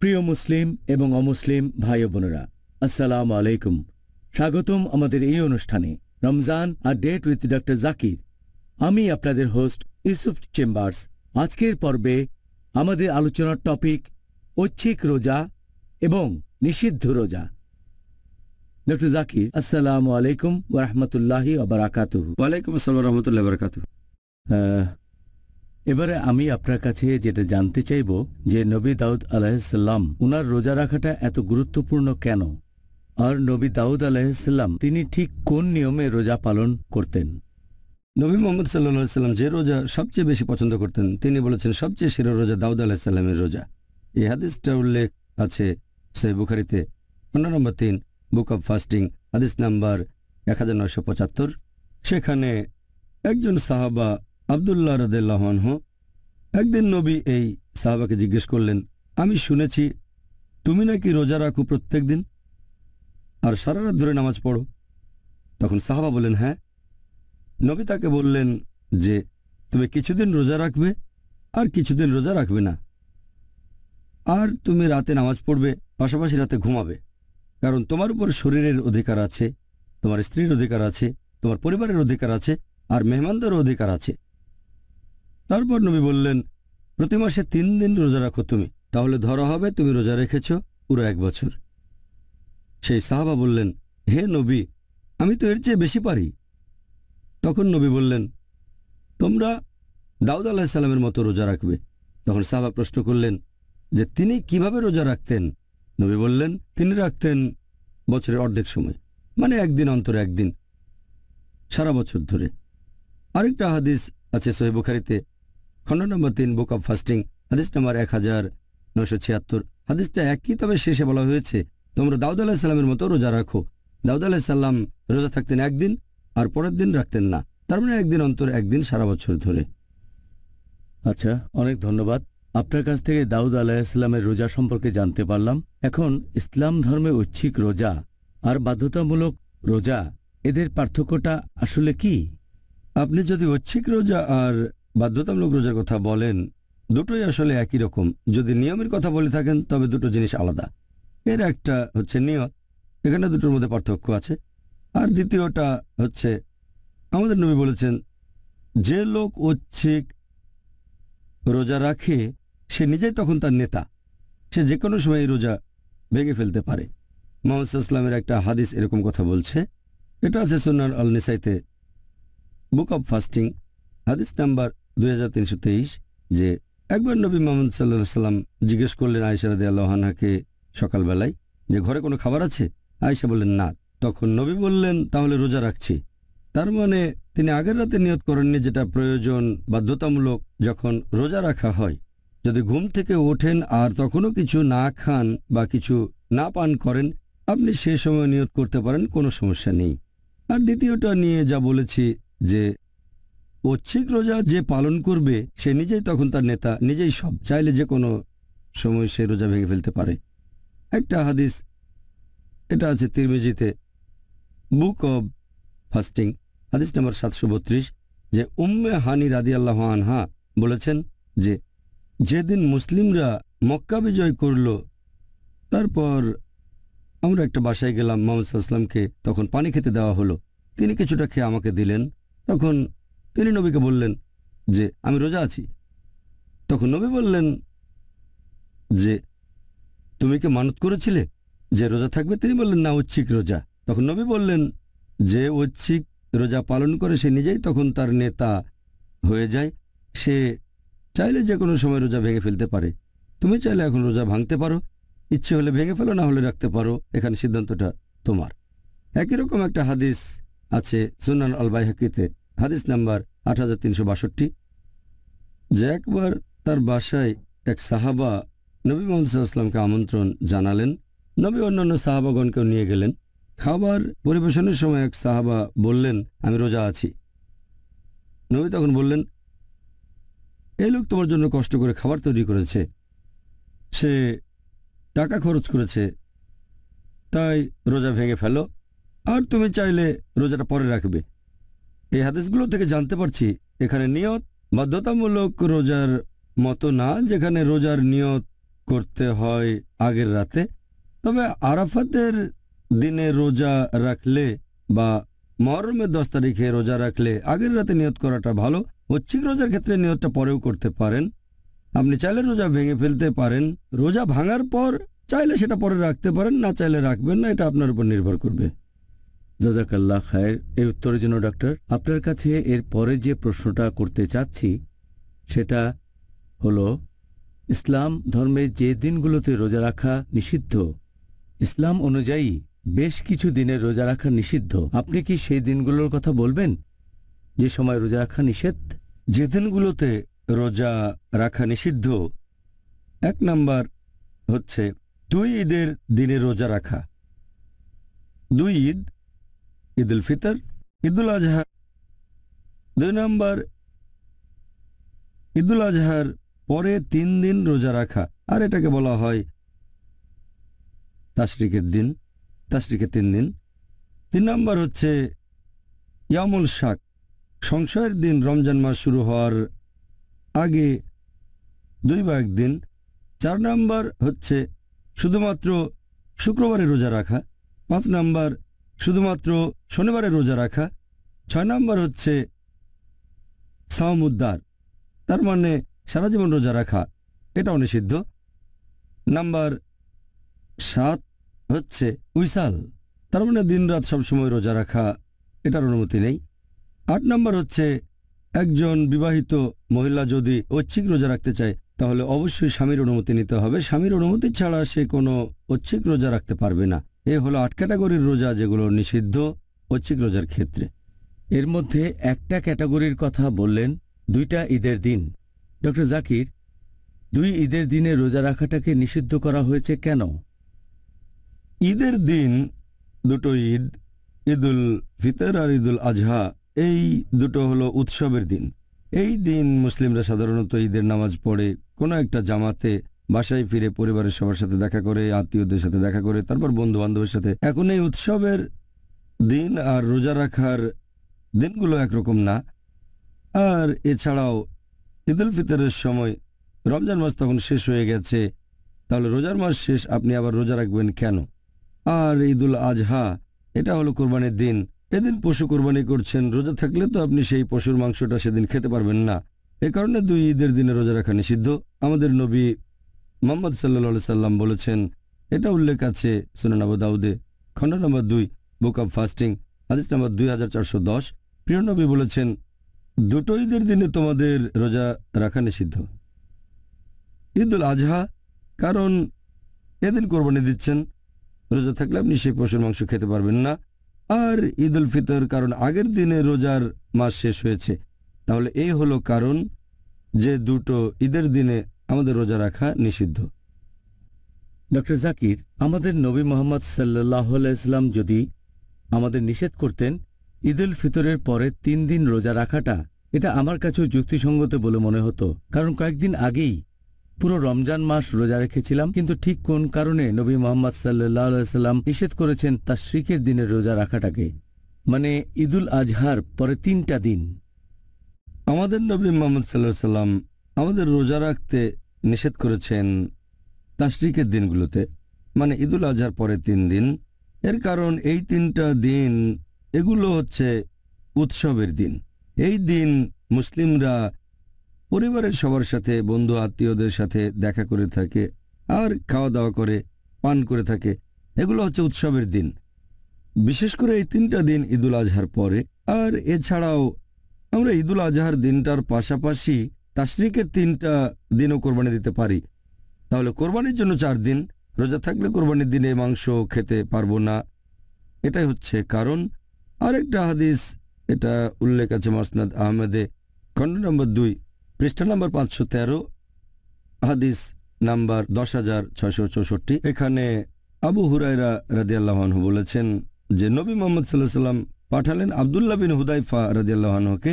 প্রিয় মুসলিম এবং অমুসলিম ভাই বোনেরা আসসালাম আলাইকুম স্বাগতম আমাদের এই অনুষ্ঠানে রমজান আর ডেট উইথ ডক্টর জাকির আমি আপনাদের হোস্ট ইউসুফ চেম্বার্স আজকের পর্বে আমাদের আলোচনার টপিক ঐচ্ছিক রোজা এবং নিষিদ্ধ রোজা ডক্টর জাকির আলাইকুম ওরহমতুল্লাহি ওয়ালাইকুম আসসালাম রহমতুল্লাহ এবারে আমি আপনার কাছে যেটা জানতে চাইব যে নবী দাউদ আলাহিসাল্লাম উনার রোজা রাখাটা এত গুরুত্বপূর্ণ কেন আর নবী দাউদ আলাহিসাল্লাম তিনি ঠিক কোন নিয়মে রোজা পালন করতেন নবী মোহাম্মদ সাল্লা সাল্লাম যে রোজা সবচেয়ে বেশি পছন্দ করতেন তিনি বলেছেন সবচেয়ে শিরো রোজা দাউদ আলাহিসাল্লামের রোজা এই হাদিসটা উল্লেখ আছে সেই বুখারিতে পনেরো নম্বর তিন বুক অব ফাস্টিং হাদিস নাম্বার এক সেখানে একজন সাহাবা আবদুল্লাহ রদেল্লাহনহ একদিন নবী এই সাহাবাকে জিজ্ঞেস করলেন আমি শুনেছি তুমি নাকি রোজা রাখো প্রত্যেক দিন আর সারা রাত ধরে নামাজ পড়ো তখন সাহাবা বললেন হ্যাঁ নবী তাকে বললেন যে তুমি কিছুদিন রোজা রাখবে আর কিছুদিন রোজা রাখবে না আর তুমি রাতে নামাজ পড়বে পাশাপাশি রাতে ঘুমাবে কারণ তোমার উপর শরীরের অধিকার আছে তোমার স্ত্রীর অধিকার আছে তোমার পরিবারের অধিকার আছে আর মেহমানদেরও অধিকার আছে তারপর নবী বললেন প্রতি মাসে তিন দিন রোজা রাখো তুমি তাহলে ধরা হবে তুমি রোজা রেখেছ পুরো এক বছর সেই সাহাবা বললেন হে নবী আমি তো এর চেয়ে বেশি পারি তখন নবী বললেন তোমরা দাউদ আলাহিসাল্লামের মতো রোজা রাখবে তখন সাহাবা প্রশ্ন করলেন যে তিনি কিভাবে রোজা রাখতেন নবী বললেন তিনি রাখতেন বছরের অর্ধেক সময় মানে একদিন অন্তর একদিন সারা বছর ধরে আরেকটা হাদিস আছে সোহেবুখারিতে খণ্ড নম্বর তিন বুক অব ফাস্টিং হাদিস নম্বর এক হাজার নয়শো ছিয়াত্তর হাদিসটা একই তবে শেষে বলা হয়েছে তোমরা দাউদ আলাহ সাল্লামের মতো রোজা রাখো দাউদ আলাহ সাল্লাম রোজা থাকতেন একদিন আর পরের দিন রাখতেন না তার মানে একদিন অন্তর একদিন সারা বছর ধরে আচ্ছা অনেক ধন্যবাদ আপনার কাছ থেকে দাউদ আলাহিসাল্লামের রোজা সম্পর্কে জানতে পারলাম এখন ইসলাম ধর্মে ঐচ্ছিক রোজা আর বাধ্যতামূলক রোজা এদের পার্থক্যটা আসলে কি আপনি যদি ঐচ্ছিক রোজা আর বাধ্যতামূলক রোজার কথা বলেন দুটোই আসলে একই রকম যদি নিয়মের কথা বলে থাকেন তবে দুটো জিনিস আলাদা এর একটা হচ্ছে নিয়ত এখানে দুটোর মধ্যে পার্থক্য আছে আর দ্বিতীয়টা হচ্ছে আমাদের নবী বলেছেন যে লোক ঐচ্ছিক রোজা রাখে সে নিজেই তখন তার নেতা সে যে কোনো সময় এই রোজা ভেঙে ফেলতে পারে মোহাম্মদ ইসলামের একটা হাদিস এরকম কথা বলছে এটা আছে সোনার আল নিসাইতে বুক অব ফাস্টিং হাদিস নাম্বার দুই যে একবার নবী মোহাম্মদ সাল্লা সাল্লাম জিজ্ঞেস করলেন রাদি আল্লাহানহাকে সকালবেলায় যে ঘরে কোনো খাবার আছে আয়সা বললেন না তখন নবী বললেন তাহলে রোজা রাখছি তার মানে তিনি আগের রাতে নিয়ত করেননি যেটা প্রয়োজন বাধ্যতামূলক যখন রোজা রাখা হয় যদি ঘুম থেকে ওঠেন আর তখনও কিছু না খান বা কিছু না পান করেন আপনি সে সময় নিয়োগ করতে পারেন কোনো সমস্যা নেই আর দ্বিতীয়টা নিয়ে যা বলেছি যে ঐচ্ছিক রোজা যে পালন করবে সে নিজেই তখন তার নেতা নিজেই সব চাইলে যে কোনো সময় সে রোজা ভেঙে ফেলতে পারে একটা হাদিস এটা আছে তিরমিজিতে বুক অব ফাস্টিং হাদিস নাম্বার সাতশো বত্রিশ যে উম্মে হানি রাদি আল্লাহ আনহা বলেছেন যে যেদিন মুসলিমরা মক্কা বিজয় করল তারপর আমরা একটা বাসায় গেলাম মোহাম্মদ আসলামকে তখন পানি খেতে দেওয়া হলো তিনি কিছুটা খেয়ে আমাকে দিলেন তখন তিনি নবীকে বললেন যে আমি রোজা আছি তখন নবী বললেন যে তুমি কি মানত করেছিলে যে রোজা থাকবে তিনি বললেন না ঐচ্ছিক রোজা তখন নবী বললেন যে ঐচ্ছিক রোজা পালন করে সে নিজেই তখন তার নেতা হয়ে যায় সে চাইলে যে কোনো সময় রোজা ভেঙে ফেলতে পারে তুমি চাইলে এখন রোজা ভাঙতে পারো ইচ্ছে হলে ভেঙে ফেলো না হলে রাখতে পারো এখানে সিদ্ধান্তটা তোমার একই রকম একটা হাদিস আছে সুনান আলবাই হাকিতে হাদিস নাম্বার আট হাজার তিনশো বাষট্টি যে একবার তার বাসায় এক সাহাবা নবী মোহাম্মদামকে আমন্ত্রণ জানালেন নবী অন্যান্য সাহাবাগণকেও নিয়ে গেলেন খাবার পরিবেশনের সময় এক সাহাবা বললেন আমি রোজা আছি নবী তখন বললেন এই লোক তোমার জন্য কষ্ট করে খাবার তৈরি করেছে সে টাকা খরচ করেছে তাই রোজা ভেঙে ফেলো আর তুমি চাইলে রোজাটা পরে রাখবে এই হাদিসগুলো থেকে জানতে পারছি এখানে নিয়ত বাধ্যতামূলক রোজার মতো না যেখানে রোজার নিয়ত করতে হয় আগের রাতে তবে আরাফাতের দিনে রোজা রাখলে বা মহরমের দশ তারিখে রোজা রাখলে আগের রাতে নিয়ত করাটা ভালো ঐচ্ছিক রোজার ক্ষেত্রে নিয়তটা পরেও করতে পারেন আপনি চাইলে রোজা ভেঙে ফেলতে পারেন রোজা ভাঙার পর চাইলে সেটা পরে রাখতে পারেন না চাইলে রাখবেন না এটা আপনার উপর নির্ভর করবে জাজাকাল্লা খায়ের এই উত্তরের জন্য ডাক্তার আপনার কাছে এর পরে যে প্রশ্নটা করতে চাচ্ছি সেটা হলো ইসলাম ধর্মের যে দিনগুলোতে রোজা রাখা নিষিদ্ধ ইসলাম অনুযায়ী বেশ কিছু দিনের রোজা রাখা নিষিদ্ধ আপনি কি সেই দিনগুলোর কথা বলবেন যে সময় রোজা রাখা নিষেধ যে দিনগুলোতে রোজা রাখা নিষিদ্ধ এক নাম্বার হচ্ছে দুই ঈদের দিনে রোজা রাখা দুই ঈদ ঈদ উল ফিতর উল আজহা দুই নম্বর ঈদুল আজহার পরে তিন দিন রোজা রাখা আর এটাকে বলা হয় তাশরিকের দিন তাশরিকের তিন দিন তিন নম্বর হচ্ছে ইয়ামুল শাক সংশয়ের দিন রমজান মাস শুরু হওয়ার আগে দুই বা একদিন চার নাম্বার হচ্ছে শুধুমাত্র শুক্রবারে রোজা রাখা পাঁচ নাম্বার শুধুমাত্র শনিবারে রোজা রাখা ছয় নাম্বার হচ্ছে সাওম উদ্দার তার মানে সারা জীবন রোজা রাখা এটাও নিষিদ্ধ নাম্বার সাত হচ্ছে উইসাল তার মানে দিন রাত সবসময় রোজা রাখা এটার অনুমতি নেই আট নম্বর হচ্ছে একজন বিবাহিত মহিলা যদি ঐচ্ছিক রোজা রাখতে চায় তাহলে অবশ্যই স্বামীর অনুমতি নিতে হবে স্বামীর অনুমতি ছাড়া সে কোনো ঐচ্ছিক রোজা রাখতে পারবে না এ হলো আট ক্যাটাগরির রোজা যেগুলো নিষিদ্ধ ঐচ্ছিক রোজার ক্ষেত্রে এর মধ্যে একটা ক্যাটাগরির কথা বললেন দুইটা ঈদের দিন ডক্টর জাকির দুই ঈদের দিনে রোজা রাখাটাকে নিষিদ্ধ করা হয়েছে কেন ঈদের দিন দুটো ঈদ ঈদুল ফিতর আর ঈদুল আজহা এই দুটো হলো উৎসবের দিন এই দিন মুসলিমরা সাধারণত ঈদের নামাজ পড়ে কোনো একটা জামাতে বাসায় ফিরে পরিবারের সবার সাথে দেখা করে আত্মীয়দের সাথে দেখা করে তারপর বন্ধু বান্ধবের সাথে এখন এই উৎসবের দিন আর রোজা রাখার দিনগুলো একরকম না আর এছাড়াও ঈদ উল ফিতরের সময় রমজান মাস তখন শেষ হয়ে গেছে তাহলে রোজার মাস শেষ আপনি আবার রোজা রাখবেন কেন আর ঈদুল আজহা এটা হলো কোরবানির দিন এদিন পশু কোরবানি করছেন রোজা থাকলে তো আপনি সেই পশুর মাংসটা সেদিন খেতে পারবেন না এ কারণে দুই ঈদের দিনে রোজা রাখা নিষিদ্ধ আমাদের নবী মোহাম্মদ সাল্লা সাল্লাম বলেছেন এটা উল্লেখ আছে সুনানাবু দাউদে খণ্ড নম্বর দুই বুক অব ফাস্টিং হাদিস নম্বর দুই হাজার চারশো দশ প্রিয় নবী বলেছেন দুটো ঈদের দিনে তোমাদের রোজা রাখা নিষিদ্ধ ঈদুল আজহা কারণ এদিন কোরবানি দিচ্ছেন রোজা থাকলে আপনি সেই পশুর মাংস খেতে পারবেন না আর ঈদ উল ফিতর কারণ আগের দিনে রোজার মাস শেষ হয়েছে তাহলে এই হলো কারণ যে দুটো ঈদের দিনে আমাদের রোজা রাখা নিষিদ্ধ ডক্টর জাকির আমাদের নবী মোহাম্মদ সাল্লাহ ইসলাম যদি আমাদের নিষেধ করতেন ঈদ উল ফিতরের পরে তিন দিন রোজা রাখাটা এটা আমার কাছেও যুক্তিসঙ্গত বলে মনে হতো কারণ কয়েকদিন আগেই পুরো রমজান মাস রোজা রেখেছিলাম কিন্তু ঠিক কোন কারণে নবী মোহাম্মদ সাল্লাহ সাল্লাম নিষেধ করেছেন তার শিখের দিনের রোজা রাখাটাকে মানে ঈদুল আজহার পরে তিনটা দিন আমাদের নবী মোহাম্মদ সাল্লাহ সাল্লাম আমাদের রোজা রাখতে নিষেধ করেছেন শ্রীকের দিনগুলোতে মানে ঈদুল আজহার পরে তিন দিন এর কারণ এই তিনটা দিন এগুলো হচ্ছে উৎসবের দিন এই দিন মুসলিমরা পরিবারের সবার সাথে বন্ধু আত্মীয়দের সাথে দেখা করে থাকে আর খাওয়া দাওয়া করে পান করে থাকে এগুলো হচ্ছে উৎসবের দিন বিশেষ করে এই তিনটা দিন ঈদুল আজহার পরে আর এছাড়াও আমরা ঈদুল আজহার দিনটার পাশাপাশি তাশরিকের তিনটা দিনও কোরবানি দিতে পারি তাহলে কোরবানির জন্য চার দিন রোজা থাকলে কোরবানির দিনে মাংস খেতে পারবো না এটাই হচ্ছে কারণ আরেকটা হাদিস এটা উল্লেখ আছে মাসনাদ আহমেদে খণ্ড নম্বর দুই পৃষ্ঠা নম্বর পাঁচশো তেরো হাদিস নাম্বার দশ হাজার ছয়শো চৌষট্টি এখানে আবু হুরাইরা রাজিয়াল্লাহানহু বলেছেন যে নবী মোহাম্মদ সাল্লাহ সাল্লাম পাঠালেন আবদুল্লা বিন হুদাইফা রাজিয়াল্লাহানহকে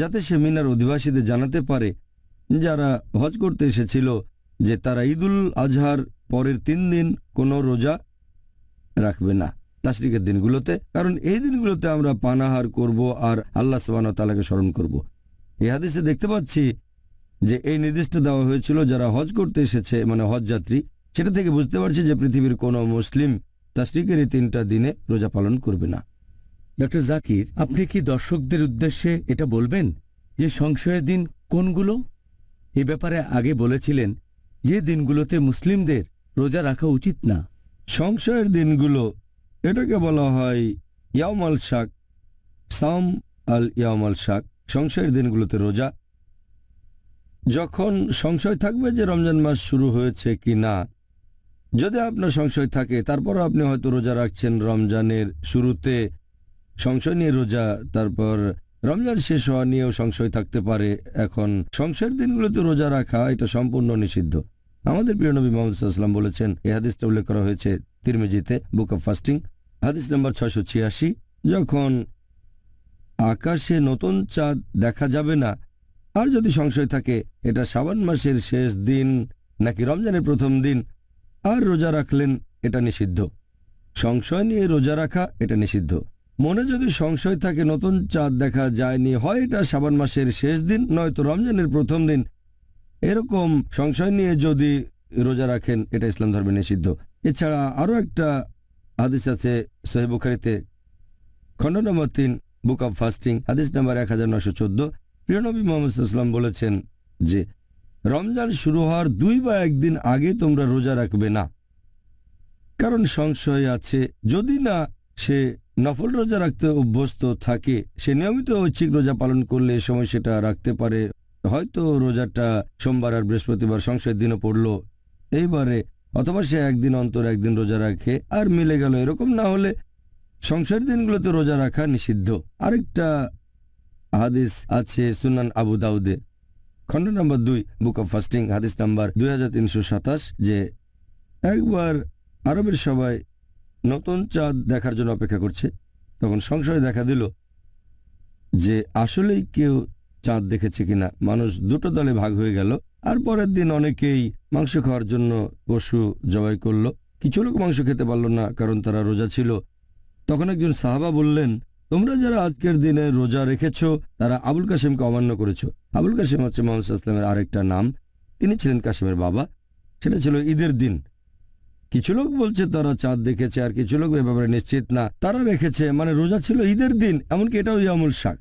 যাতে সে মিনার অধিবাসীদের জানাতে পারে যারা হজ করতে এসেছিল যে তারা ঈদুল আজহার পরের তিন দিন কোনো রোজা রাখবে না তাশরিকের দিনগুলোতে কারণ এই দিনগুলোতে আমরা পানাহার করব আর আল্লাহ সাবান তালাকে স্মরণ করব। এ হাদিসে দেখতে পাচ্ছি যে এই নির্দিষ্ট দেওয়া হয়েছিল যারা হজ করতে এসেছে মানে হজ যাত্রী সেটা থেকে বুঝতে পারছি যে পৃথিবীর কোনো মুসলিম তাশরিকের এই তিনটা দিনে রোজা পালন করবে না ডক্টর জাকির আপনি কি দর্শকদের উদ্দেশ্যে এটা বলবেন যে সংশয়ের দিন কোনগুলো এ ব্যাপারে আগে বলেছিলেন যে দিনগুলোতে মুসলিমদের রোজা রাখা উচিত না সংশয়ের দিনগুলো এটাকে বলা হয় ইয়ামাল শাক সাম আল ইয়ামাল শাক সংশয়ের দিনগুলোতে রোজা যখন সংশয় থাকবে যে রমজান মাস শুরু হয়েছে কি না যদি আপনার সংশয় থাকে তারপর আপনি হয়তো রোজা রাখছেন রমজানের শুরুতে সংশয় নিয়ে রোজা তারপর রমজান শেষ হওয়া নিয়েও সংশয় থাকতে পারে এখন সংশয়ের দিনগুলোতে রোজা রাখা এটা সম্পূর্ণ নিষিদ্ধ আমাদের প্রিয় নবী মোহাম্মদ বলেছেন এ হাদিসটা উল্লেখ করা হয়েছে তিরমেজিতে বুক অব ফাস্টিং হাদিস নম্বর ছয়শো ছিয়াশি যখন আকাশে নতুন চাঁদ দেখা যাবে না আর যদি সংশয় থাকে এটা সাবান মাসের শেষ দিন নাকি রমজানের প্রথম দিন আর রোজা রাখলেন এটা নিষিদ্ধ সংশয় নিয়ে রোজা রাখা এটা নিষিদ্ধ মনে যদি সংশয় থাকে নতুন চাঁদ দেখা যায়নি হয় এটা সাবান মাসের শেষ দিন নয়তো রমজানের প্রথম দিন এরকম সংশয় নিয়ে যদি রোজা রাখেন এটা ইসলাম ধর্মে নিষিদ্ধ এছাড়া আরও একটা আদেশ আছে সোহেবুখারিতে খণ্ড নম্বর তিন বুক অব ফাস্টিং হাদিস নাম্বার এক হাজার নশো চোদ্দ প্রিয়নবী মোহাম্মদ বলেছেন যে রমজান শুরু হওয়ার দুই বা একদিন আগে তোমরা রোজা রাখবে না কারণ সংশয় আছে যদি না সে নফল রোজা রাখতে অভ্যস্ত থাকে সে নিয়মিত ঐচ্ছিক রোজা পালন করলে সময় সেটা রাখতে পারে হয়তো রোজাটা সোমবার আর বৃহস্পতিবার সংশয়ের দিনও পড়ল এইবারে অথবা সে একদিন অন্তর একদিন রোজা রাখে আর মিলে গেল এরকম না হলে সংসার দিনগুলোতে রোজা রাখা নিষিদ্ধ আরেকটা হাদিস আছে সুনান আবু দাউদে খণ্ড নম্বর দুই বুক অফ ফাস্টিং হাদিস নাম্বার দুই যে একবার আরবের সবাই নতুন চাঁদ দেখার জন্য অপেক্ষা করছে তখন সংশয় দেখা দিল যে আসলেই কেউ চাঁদ দেখেছে কিনা মানুষ দুটো দলে ভাগ হয়ে গেল আর পরের দিন অনেকেই মাংস খাওয়ার জন্য পশু জবাই করল কিছু লোক মাংস খেতে পারল না কারণ তারা রোজা ছিল তখন একজন সাহাবা বললেন তোমরা যারা আজকের দিনে রোজা রেখেছ তারা আবুল কাসিমকে অমান্য করেছ আবুল কাসিম হচ্ছে মোহাম্মদ ইসলামের আরেকটা নাম তিনি ছিলেন কাসিমের বাবা সেটা ছিল ঈদের দিন কিছু লোক বলছে তারা চাঁদ দেখেছে আর কিছু লোক এ ব্যাপারে নিশ্চিত না তারা রেখেছে মানে রোজা ছিল ঈদের দিন এমনকি এটাও ইয়ামুল শাক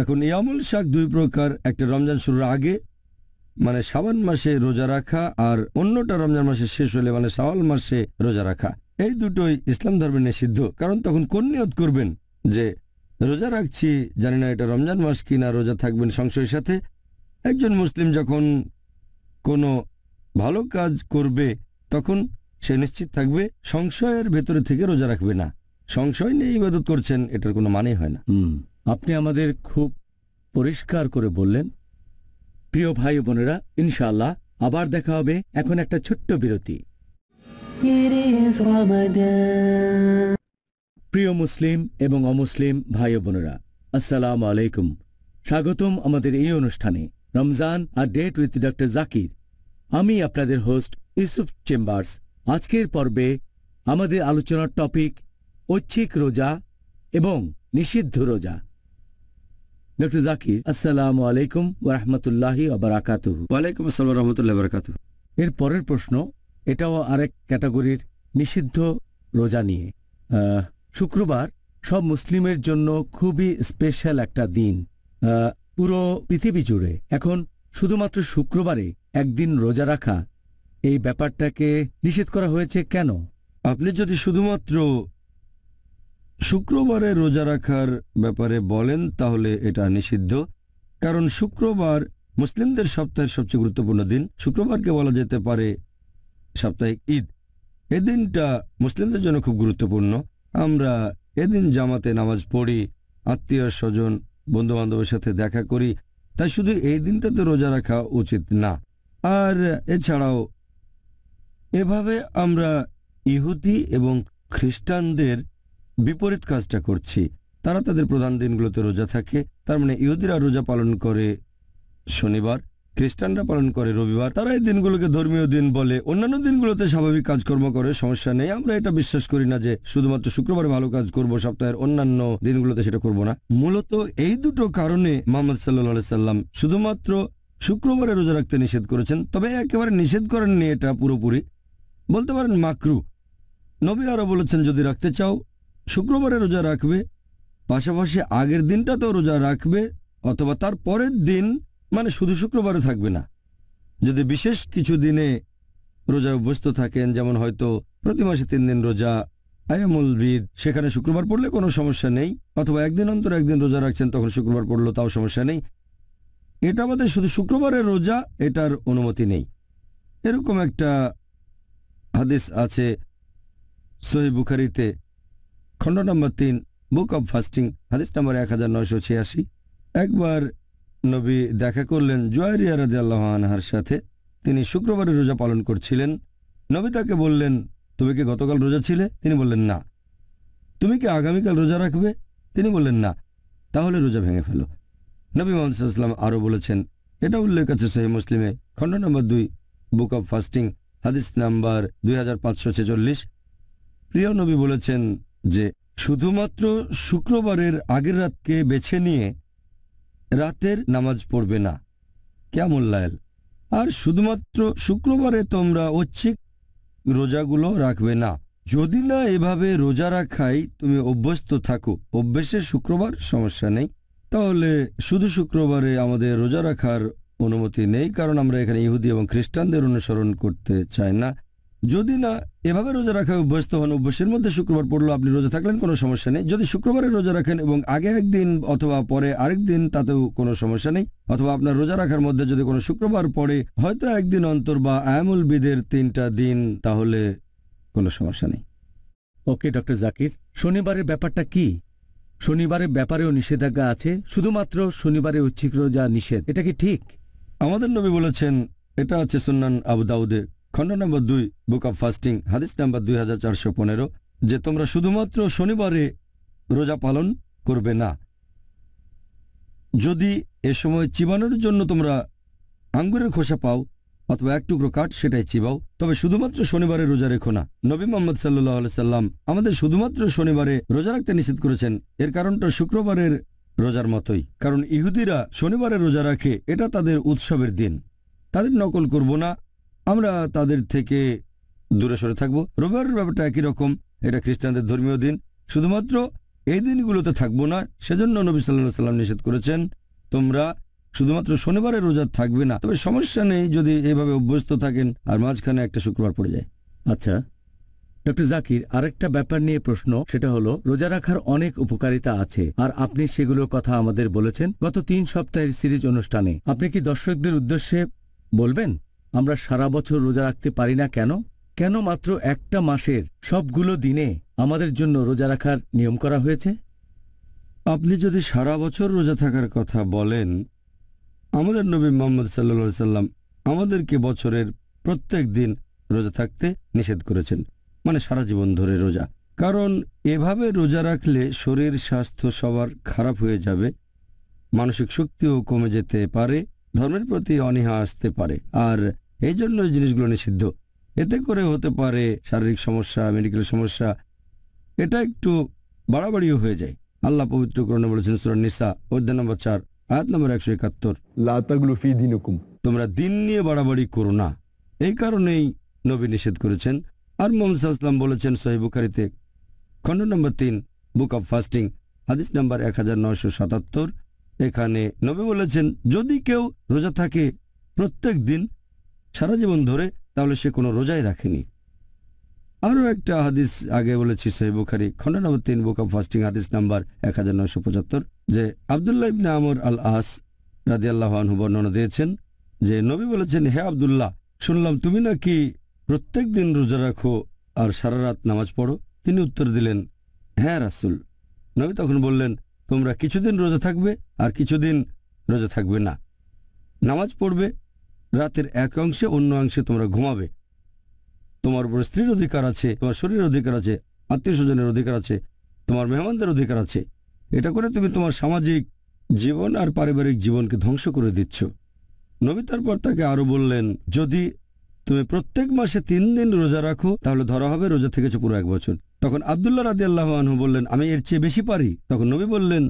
এখন ইয়ামুল শাক দুই প্রকার একটা রমজান শুরুর আগে মানে সাবান মাসে রোজা রাখা আর অন্যটা রমজান মাসে শেষ হলে মানে সাওয়াল মাসে রোজা রাখা এই দুটোই ইসলাম ধর্মে নিষিদ্ধ কারণ তখন কোন নিয়ত করবেন যে রোজা রাখছি জানি না এটা রমজান মাস কি না রোজা থাকবেন সংশয়ের সাথে একজন মুসলিম যখন কোনো ভালো কাজ করবে তখন সে নিশ্চিত থাকবে সংশয়ের ভেতরে থেকে রোজা রাখবে না সংশয় নিয়ে ইবাদত করছেন এটার কোনো মানে হয় না আপনি আমাদের খুব পরিষ্কার করে বললেন প্রিয় ভাই বোনেরা ইনশাআল্লাহ আবার দেখা হবে এখন একটা ছোট্ট বিরতি প্রিয় মুসলিম এবং অমুসলিম ভাই বোনেরা আসসালাম আলাইকুম স্বাগতম আমাদের এই অনুষ্ঠানে রমজান আর ডেট উইথ ডক্টর জাকির আমি আপনাদের হোস্ট ইউসুফ চেম্বার্স আজকের পর্বে আমাদের আলোচনার টপিক ঐচ্ছিক রোজা এবং নিষিদ্ধ রোজা ডক্টর জাকির আসসালাম আলাইকুম ওরহমতুল্লাহি আবরাকাত ওয়ালাইকুম আসসালাম রহমতুল্লাহ বারাকাত এর পরের প্রশ্ন এটাও আরেক ক্যাটাগরির নিষিদ্ধ রোজা নিয়ে শুক্রবার সব মুসলিমের জন্য খুবই স্পেশাল একটা দিন পুরো পৃথিবী জুড়ে এখন শুধুমাত্র শুক্রবারে একদিন রোজা রাখা এই ব্যাপারটাকে নিষেধ করা হয়েছে কেন আপনি যদি শুধুমাত্র শুক্রবারে রোজা রাখার ব্যাপারে বলেন তাহলে এটা নিষিদ্ধ কারণ শুক্রবার মুসলিমদের সপ্তাহের সবচেয়ে গুরুত্বপূর্ণ দিন শুক্রবারকে বলা যেতে পারে সাপ্তাহিক ঈদ এ দিনটা মুসলিমদের জন্য খুব গুরুত্বপূর্ণ আমরা এদিন জামাতে নামাজ পড়ি আত্মীয় স্বজন বন্ধুবান্ধবের সাথে দেখা করি তাই শুধু এই দিনটাতে রোজা রাখা উচিত না আর এছাড়াও এভাবে আমরা ইহুদি এবং খ্রিস্টানদের বিপরীত কাজটা করছি তারা তাদের প্রধান দিনগুলোতে রোজা থাকে তার মানে ইহুদিরা রোজা পালন করে শনিবার খ্রিস্টানরা পালন করে রবিবার তারা এই দিনগুলোকে ধর্মীয় দিন বলে অন্যান্য দিনগুলোতে স্বাভাবিক কাজকর্ম করে সমস্যা নেই আমরা এটা বিশ্বাস করি না যে শুধুমাত্র শুক্রবার ভালো কাজ করব সপ্তাহের অন্যান্য দিনগুলোতে সেটা করব না মূলত এই দুটো কারণে মোহাম্মদ সাল্লা সাল্লাম শুধুমাত্র শুক্রবারে রোজা রাখতে নিষেধ করেছেন তবে একেবারে নিষেধ করেননি এটা পুরোপুরি বলতে পারেন মাকরু নবী আরও বলেছেন যদি রাখতে চাও শুক্রবারে রোজা রাখবে পাশাপাশি আগের দিনটাতেও রোজা রাখবে অথবা তার পরের দিন মানে শুধু শুক্রবারও থাকবে না যদি বিশেষ কিছু দিনে রোজা অভ্যস্ত থাকেন যেমন হয়তো প্রতি মাসে তিন দিন রোজা আয়ামুল বিদ সেখানে শুক্রবার পড়লে কোনো সমস্যা নেই অথবা একদিন অন্তর একদিন রোজা রাখছেন তখন শুক্রবার পড়লো তাও সমস্যা নেই এটা আমাদের শুধু শুক্রবারের রোজা এটার অনুমতি নেই এরকম একটা হাদিস আছে সহি বুখারিতে খণ্ড নম্বর তিন বুক অব ফাস্টিং হাদিস নম্বর এক হাজার নয়শো ছিয়াশি একবার নবী দেখা করলেন জয়ারিয়া রাজি আল্লাহানহার সাথে তিনি শুক্রবারে রোজা পালন করছিলেন নবী তাকে বললেন তুমি কি গতকাল রোজা ছিলে তিনি বললেন না তুমি কি আগামীকাল রোজা রাখবে তিনি বললেন না তাহলে রোজা ভেঙে ফেল নবী মোহাম্মদাম ইসলাম আরও বলেছেন এটা উল্লেখ আছে সহি মুসলিমে খণ্ড নম্বর দুই বুক অব ফাস্টিং হাদিস নাম্বার দুই প্রিয় নবী বলেছেন যে শুধুমাত্র শুক্রবারের আগের রাতকে বেছে নিয়ে রাতের নামাজ পড়বে না কেমন লায়ল আর শুধুমাত্র শুক্রবারে তোমরা ঐচ্ছিক রোজাগুলো রাখবে না যদি না এভাবে রোজা রাখাই তুমি অভ্যস্ত থাকো অভ্যেসে শুক্রবার সমস্যা নেই তাহলে শুধু শুক্রবারে আমাদের রোজা রাখার অনুমতি নেই কারণ আমরা এখানে ইহুদি এবং খ্রিস্টানদের অনুসরণ করতে চাই না যদি না এভাবে রোজা রাখা অভ্যস্ত হন অভ্যাসের মধ্যে শুক্রবার পড়লো আপনি রোজা থাকলেন কোনো সমস্যা নেই যদি শুক্রবারে রোজা রাখেন এবং আগে একদিন অথবা পরে আরেক দিন তাতেও কোনো সমস্যা নেই অথবা আপনার রোজা রাখার মধ্যে যদি কোনো শুক্রবার পড়ে হয়তো একদিন অন্তর বা আয়ামুল বিদের তিনটা দিন তাহলে কোনো সমস্যা নেই ওকে ডক্টর জাকির শনিবারের ব্যাপারটা কি শনিবারের ব্যাপারেও নিষেধাজ্ঞা আছে শুধুমাত্র শনিবারে উচ্ছিক রোজা নিষেধ এটা কি ঠিক আমাদের নবী বলেছেন এটা আছে সুন্নান আবু দাউদে খণ্ড নম্বর দুই বুক অব ফাস্টিং হাদিস নম্বর দুই হাজার যে তোমরা শুধুমাত্র শনিবারে রোজা পালন করবে না যদি এ সময় চিবানোর জন্য তোমরা আঙ্গুরের খোসা পাও অথবা এক টুকরো কাঠ সেটাই চিবাও তবে শুধুমাত্র শনিবারে রোজা রেখো না নবী মোহাম্মদ সাল্লাহ সাল্লাম আমাদের শুধুমাত্র শনিবারে রোজা রাখতে নিষেধ করেছেন এর কারণটা শুক্রবারের রোজার মতোই কারণ ইহুদিরা শনিবারে রোজা রাখে এটা তাদের উৎসবের দিন তাদের নকল করব না আমরা তাদের থেকে দূরে সরে থাকব রবিবার ব্যাপারটা একই রকম এটা খ্রিস্টানদের ধর্মীয় দিন শুধুমাত্র এই দিনগুলোতে থাকবো না সেজন্য নবী সাল্লাহ সাল্লাম নিষেধ করেছেন তোমরা শুধুমাত্র শনিবারে রোজা থাকবে না তবে সমস্যা নেই যদি এভাবে অভ্যস্ত থাকেন আর মাঝখানে একটা শুক্রবার পড়ে যায় আচ্ছা ডক্টর জাকির আরেকটা ব্যাপার নিয়ে প্রশ্ন সেটা হলো রোজা রাখার অনেক উপকারিতা আছে আর আপনি সেগুলোর কথা আমাদের বলেছেন গত তিন সপ্তাহের সিরিজ অনুষ্ঠানে আপনি কি দর্শকদের উদ্দেশ্যে বলবেন আমরা সারা বছর রোজা রাখতে পারি না কেন কেন মাত্র একটা মাসের সবগুলো দিনে আমাদের জন্য রোজা রাখার নিয়ম করা হয়েছে আপনি যদি সারা বছর রোজা থাকার কথা বলেন আমাদের নবী মোহাম্মদ সাল্লা সাল্লাম আমাদেরকে বছরের প্রত্যেক দিন রোজা থাকতে নিষেধ করেছেন মানে সারা জীবন ধরে রোজা কারণ এভাবে রোজা রাখলে শরীর স্বাস্থ্য সবার খারাপ হয়ে যাবে মানসিক শক্তিও কমে যেতে পারে ধর্মের প্রতি অনীহা আসতে পারে আর এই জন্য জিনিসগুলো নিষিদ্ধ এতে করে হতে পারে শারীরিক সমস্যা মেডিকেল সমস্যা এটা একটু বাড়াবাড়িও হয়ে যায় আল্লাহ পবিত্র করণে বলেছেন সুরান নিসা অধ্যায় নম্বর চার আয়াত নম্বর একশো একাত্তর লাতাগুলুফি দিনকুম তোমরা দিন নিয়ে বাড়াবাড়ি করো না এই কারণেই নবী নিষেধ করেছেন আর মোহাম্মদ বলেছেন সহিবুখারিতে খণ্ড নম্বর তিন বুক অব ফাস্টিং হাদিস নম্বর এক এখানে নবী বলেছেন যদি কেউ রোজা থাকে প্রত্যেক দিন সারা জীবন ধরে তাহলে সে কোনো রোজাই রাখেনি আরও একটা হাদিস আগে বলেছি সে বুখারি খন্ড নম্বর তিন বুক অব ফাস্টিং হাদিস নাম্বার এক হাজার নয়শো পঁচাত্তর যে আবদুল্লাহ ইবনে আমর আল আস রাজি আল্লাহানহু বর্ণনা দিয়েছেন যে নবী বলেছেন হে আবদুল্লাহ শুনলাম তুমি নাকি প্রত্যেক দিন রোজা রাখো আর সারা রাত নামাজ পড়ো তিনি উত্তর দিলেন হ্যাঁ রাসুল নবী তখন বললেন তোমরা কিছুদিন রোজা থাকবে আর কিছুদিন রোজা থাকবে না নামাজ পড়বে রাতের এক অংশে অন্য অংশে তোমরা ঘুমাবে তোমার উপর স্ত্রীর অধিকার আছে তোমার শরীরের অধিকার আছে আত্মীয় স্বজনের অধিকার আছে তোমার মেহমানদের অধিকার আছে এটা করে তুমি তোমার সামাজিক জীবন আর পারিবারিক জীবনকে ধ্বংস করে দিচ্ছ নবী পর তাকে আরও বললেন যদি তুমি প্রত্যেক মাসে তিন দিন রোজা রাখো তাহলে ধরা হবে রোজা থেকেছো পুরো এক বছর তখন আবদুল্লাহ রাদি আল্লাহ আনহু বললেন আমি এর চেয়ে বেশি পারি তখন নবী বললেন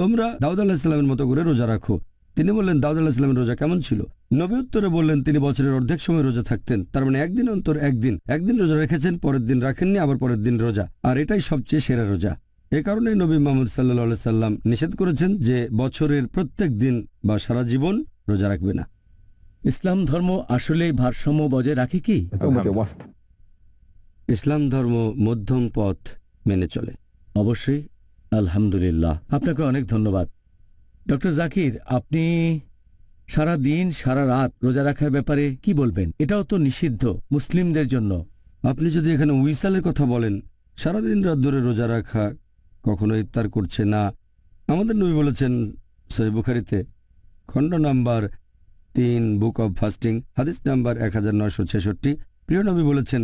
তোমরা দাউদ আল্লাহ ইসলামের মতো করে রোজা রাখো তিনি বললেন দাউদ আল্লাহ ইসলামের রোজা কেমন ছিল নবী উত্তরে বললেন তিনি বছরের অর্ধেক সময় রোজা থাকতেন তার মানে একদিন অন্তর একদিন একদিন রোজা রেখেছেন পরের দিন রাখেননি আবার পরের দিন রোজা আর এটাই সবচেয়ে সেরা রোজা এ কারণে নবী মোহাম্মদ সাল্লা সাল্লাম নিষেধ করেছেন যে বছরের প্রত্যেক দিন বা সারা জীবন রোজা রাখবে না ইসলাম ধর্ম আসলেই ভারসাম্য বজায় রাখে কি ইসলাম ধর্ম মধ্যম পথ মেনে চলে অবশ্যই আলহামদুলিল্লাহ আপনাকে অনেক ধন্যবাদ ডক্টর জাকির আপনি সারা দিন সারা রাত রোজা রাখার ব্যাপারে কি বলবেন এটাও তো নিষিদ্ধ মুসলিমদের জন্য আপনি যদি এখানে উইসালের কথা বলেন সারাদিন রাত ধরে রোজা রাখা কখনো ইফতার করছে না আমাদের নবী বলেছেন সৈবুখারিতে খণ্ড নাম্বার তিন বুক অব ফাস্টিং হাদিস নাম্বার এক হাজার নয়শো ছেষট্টি প্রিয় নবী বলেছেন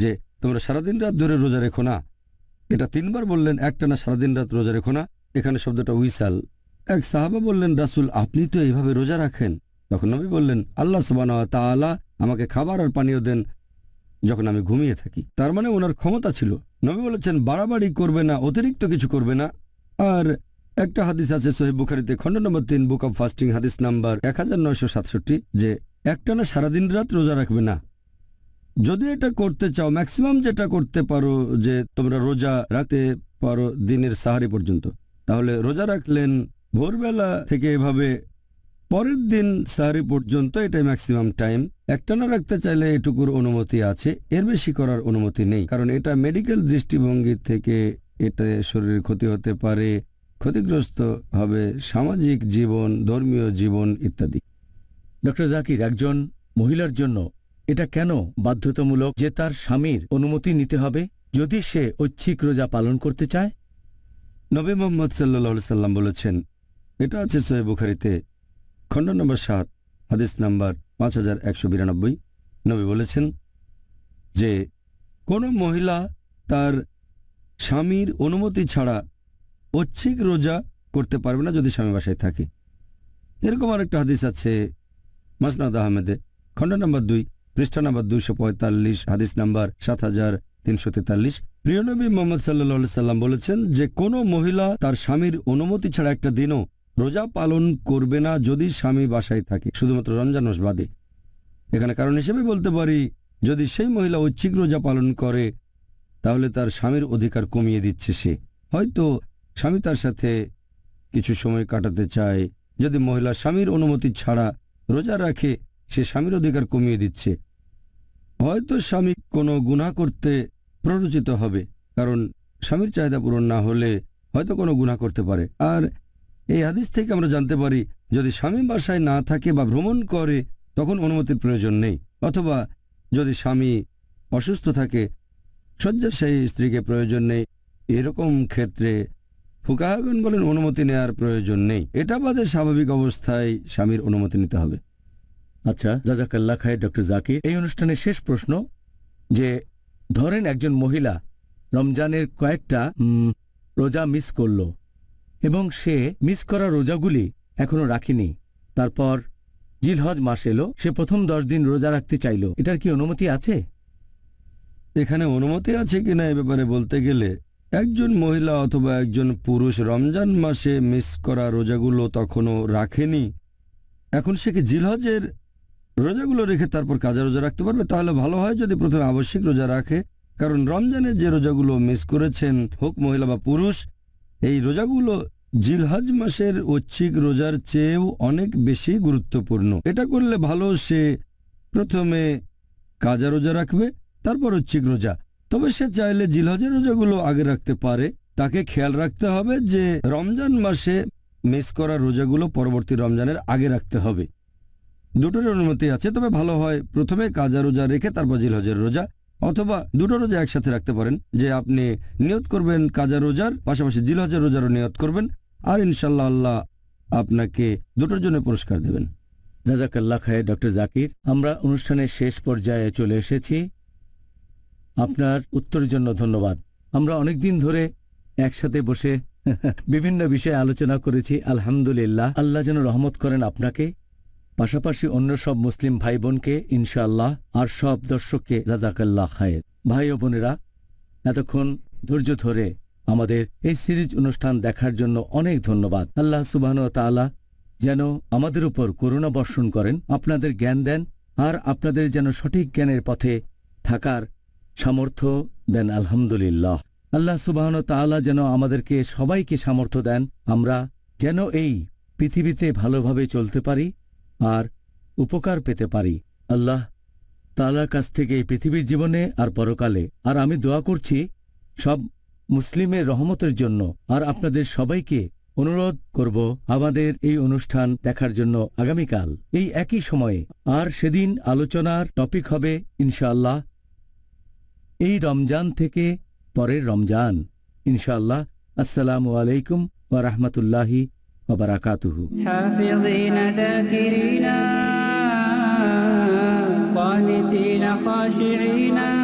যে তোমরা সারাদিন রাত ধরে রোজা রেখো না এটা তিনবার বললেন একটা না সারাদিন রাত রোজা রেখো না এখানে শব্দটা উইসাল এক সাহাবা বললেন রাসুল আপনি তো এইভাবে রোজা রাখেন তখন নবী বললেন আল্লাহ সুবানা আমাকে খাবার আর পানীয় দেন যখন আমি ঘুমিয়ে থাকি তার মানে ওনার ক্ষমতা ছিল নবী বলেছেন বাড়াবাড়ি করবে না অতিরিক্ত কিছু করবে না আর একটা হাদিস আছে সোহেব বুখারিতে খণ্ড নম্বর তিন বুক অব ফাস্টিং হাদিস নাম্বার এক যে একটানা সারাদিন রাত রোজা রাখবে না যদি এটা করতে চাও ম্যাক্সিমাম যেটা করতে পারো যে তোমরা রোজা রাখতে পারো দিনের সাহারি পর্যন্ত তাহলে রোজা রাখলেন ভোরবেলা থেকে এভাবে পরের দিন সাহারি পর্যন্ত এটাই ম্যাক্সিমাম টাইম একটানা রাখতে চাইলে এটুকুর অনুমতি আছে এর বেশি করার অনুমতি নেই কারণ এটা মেডিকেল দৃষ্টিভঙ্গি থেকে এটা শরীরের ক্ষতি হতে পারে ক্ষতিগ্রস্ত হবে সামাজিক জীবন ধর্মীয় জীবন ইত্যাদি ডক্টর জাকির একজন মহিলার জন্য এটা কেন বাধ্যতামূলক যে তার স্বামীর অনুমতি নিতে হবে যদি সে ঐচ্ছিক রোজা পালন করতে চায় নবী মোহাম্মদ সাল্লা সাল্লাম বলেছেন এটা আছে সোহেব বুখারিতে খণ্ড নম্বর সাত হাদিস নাম্বার পাঁচ হাজার একশো বিরানব্বই নবী বলেছেন যে কোনো মহিলা তার স্বামীর অনুমতি ছাড়া ঐচ্ছিক রোজা করতে পারবে না যদি স্বামী বাসায় থাকে এরকম আরেকটা হাদিস আছে মাসনাদ আহমেদে খণ্ড নম্বর দুই পৃষ্ঠা নম্বর দুইশো পঁয়তাল্লিশ হাদিস নাম্বার সাত হাজার তিনশো তেতাল্লিশ প্রিয়নবী মোহাম্মদ সাল্লা সাল্লাম বলেছেন যে কোনো মহিলা তার স্বামীর অনুমতি ছাড়া একটা দিনও রোজা পালন করবে না যদি স্বামী বাসায় থাকে শুধুমাত্র রমজান মাস বাদে এখানে কারণ হিসেবে বলতে পারি যদি সেই মহিলা ঐচ্ছিক রোজা পালন করে তাহলে তার স্বামীর অধিকার কমিয়ে দিচ্ছে সে হয়তো স্বামী তার সাথে কিছু সময় কাটাতে চায় যদি মহিলা স্বামীর অনুমতি ছাড়া রোজা রাখে সে স্বামীর অধিকার কমিয়ে দিচ্ছে হয়তো স্বামী কোনো গুণা করতে প্ররোচিত হবে কারণ স্বামীর চাহিদা পূরণ না হলে হয়তো কোনো গুণা করতে পারে আর এই হাদিস থেকে আমরা জানতে পারি যদি স্বামী বাসায় না থাকে বা ভ্রমণ করে তখন অনুমতির প্রয়োজন নেই অথবা যদি স্বামী অসুস্থ থাকে শয্যাশায়ী স্ত্রীকে প্রয়োজন নেই এরকম ক্ষেত্রে ফুকাহাগন বলেন অনুমতি নেওয়ার প্রয়োজন নেই এটা বাদে স্বাভাবিক অবস্থায় স্বামীর অনুমতি নিতে হবে আচ্ছা জাজাকাল্লা খায় ডক্টর জাকির এই অনুষ্ঠানের শেষ প্রশ্ন যে ধরেন একজন মহিলা রমজানের কয়েকটা রোজা মিস করলো এবং সে মিস করা রোজাগুলি এখনও রাখিনি তারপর জিলহজ মাস এলো সে প্রথম দশ দিন রোজা রাখতে চাইল এটার কি অনুমতি আছে এখানে অনুমতি আছে কিনা এ ব্যাপারে বলতে গেলে একজন মহিলা অথবা একজন পুরুষ রমজান মাসে মিস করা রোজাগুলো তখনও রাখেনি এখন সে কি জিলহজের রোজাগুলো রেখে তারপর কাজা রোজা রাখতে পারবে তাহলে ভালো হয় যদি প্রথমে আবশ্যিক রোজা রাখে কারণ রমজানের যে রোজাগুলো মিস করেছেন হোক মহিলা বা পুরুষ এই রোজাগুলো জিলহাজ মাসের ঐচ্ছিক রোজার চেয়েও অনেক বেশি গুরুত্বপূর্ণ এটা করলে ভালো সে প্রথমে কাজা রোজা রাখবে তারপর ঐচ্ছিক রোজা তবে সে চাইলে জিলহজের রোজাগুলো আগে রাখতে পারে তাকে খেয়াল রাখতে হবে যে রমজান মাসে মিস করা রোজাগুলো পরবর্তী রমজানের আগে রাখতে হবে দুটোর অনুমতি আছে তবে ভালো হয় প্রথমে কাজা রোজা রেখে তারপর জিলহজের রোজা অথবা দুটো রোজা একসাথে রাখতে পারেন যে আপনি নিয়ত করবেন কাজা রোজার পাশাপাশি জিলহাজা রোজারও নিয়ত করবেন আর ইনশাল্লাহ আল্লাহ আপনাকে দুটোর জন্য পুরস্কার দেবেন জাজাকাল্লা খায় ডক্টর জাকির আমরা অনুষ্ঠানের শেষ পর্যায়ে চলে এসেছি আপনার উত্তরের জন্য ধন্যবাদ আমরা অনেক দিন ধরে একসাথে বসে বিভিন্ন বিষয়ে আলোচনা করেছি আলহামদুলিল্লাহ আল্লাহ যেন রহমত করেন আপনাকে পাশাপাশি অন্য সব মুসলিম ভাই বোনকে ইনশাআল্লাহ আর সব দর্শককে জাজাকাল্লা খায়ের ভাই ও বোনেরা এতক্ষণ ধৈর্য ধরে আমাদের এই সিরিজ অনুষ্ঠান দেখার জন্য অনেক ধন্যবাদ আল্লাহ সুবাহন তালা যেন আমাদের উপর করুণা বর্ষণ করেন আপনাদের জ্ঞান দেন আর আপনাদের যেন সঠিক জ্ঞানের পথে থাকার সামর্থ্য দেন আলহামদুলিল্লাহ আল্লাহ সুবাহন তালা যেন আমাদেরকে সবাইকে সামর্থ্য দেন আমরা যেন এই পৃথিবীতে ভালোভাবে চলতে পারি আর উপকার পেতে পারি আল্লাহ তালার কাছ থেকে এই পৃথিবীর জীবনে আর পরকালে আর আমি দোয়া করছি সব মুসলিমের রহমতের জন্য আর আপনাদের সবাইকে অনুরোধ করব আমাদের এই অনুষ্ঠান দেখার জন্য আগামীকাল এই একই সময়ে আর সেদিন আলোচনার টপিক হবে ইনশাআল্লাহ এই রমজান থেকে পরের রমজান ইনশাআল্লাহ আসসালামু আলাইকুম ওয়া রাহমাতুল্লাহি وبركاته حافظين ذاكرين قانتين خاشعين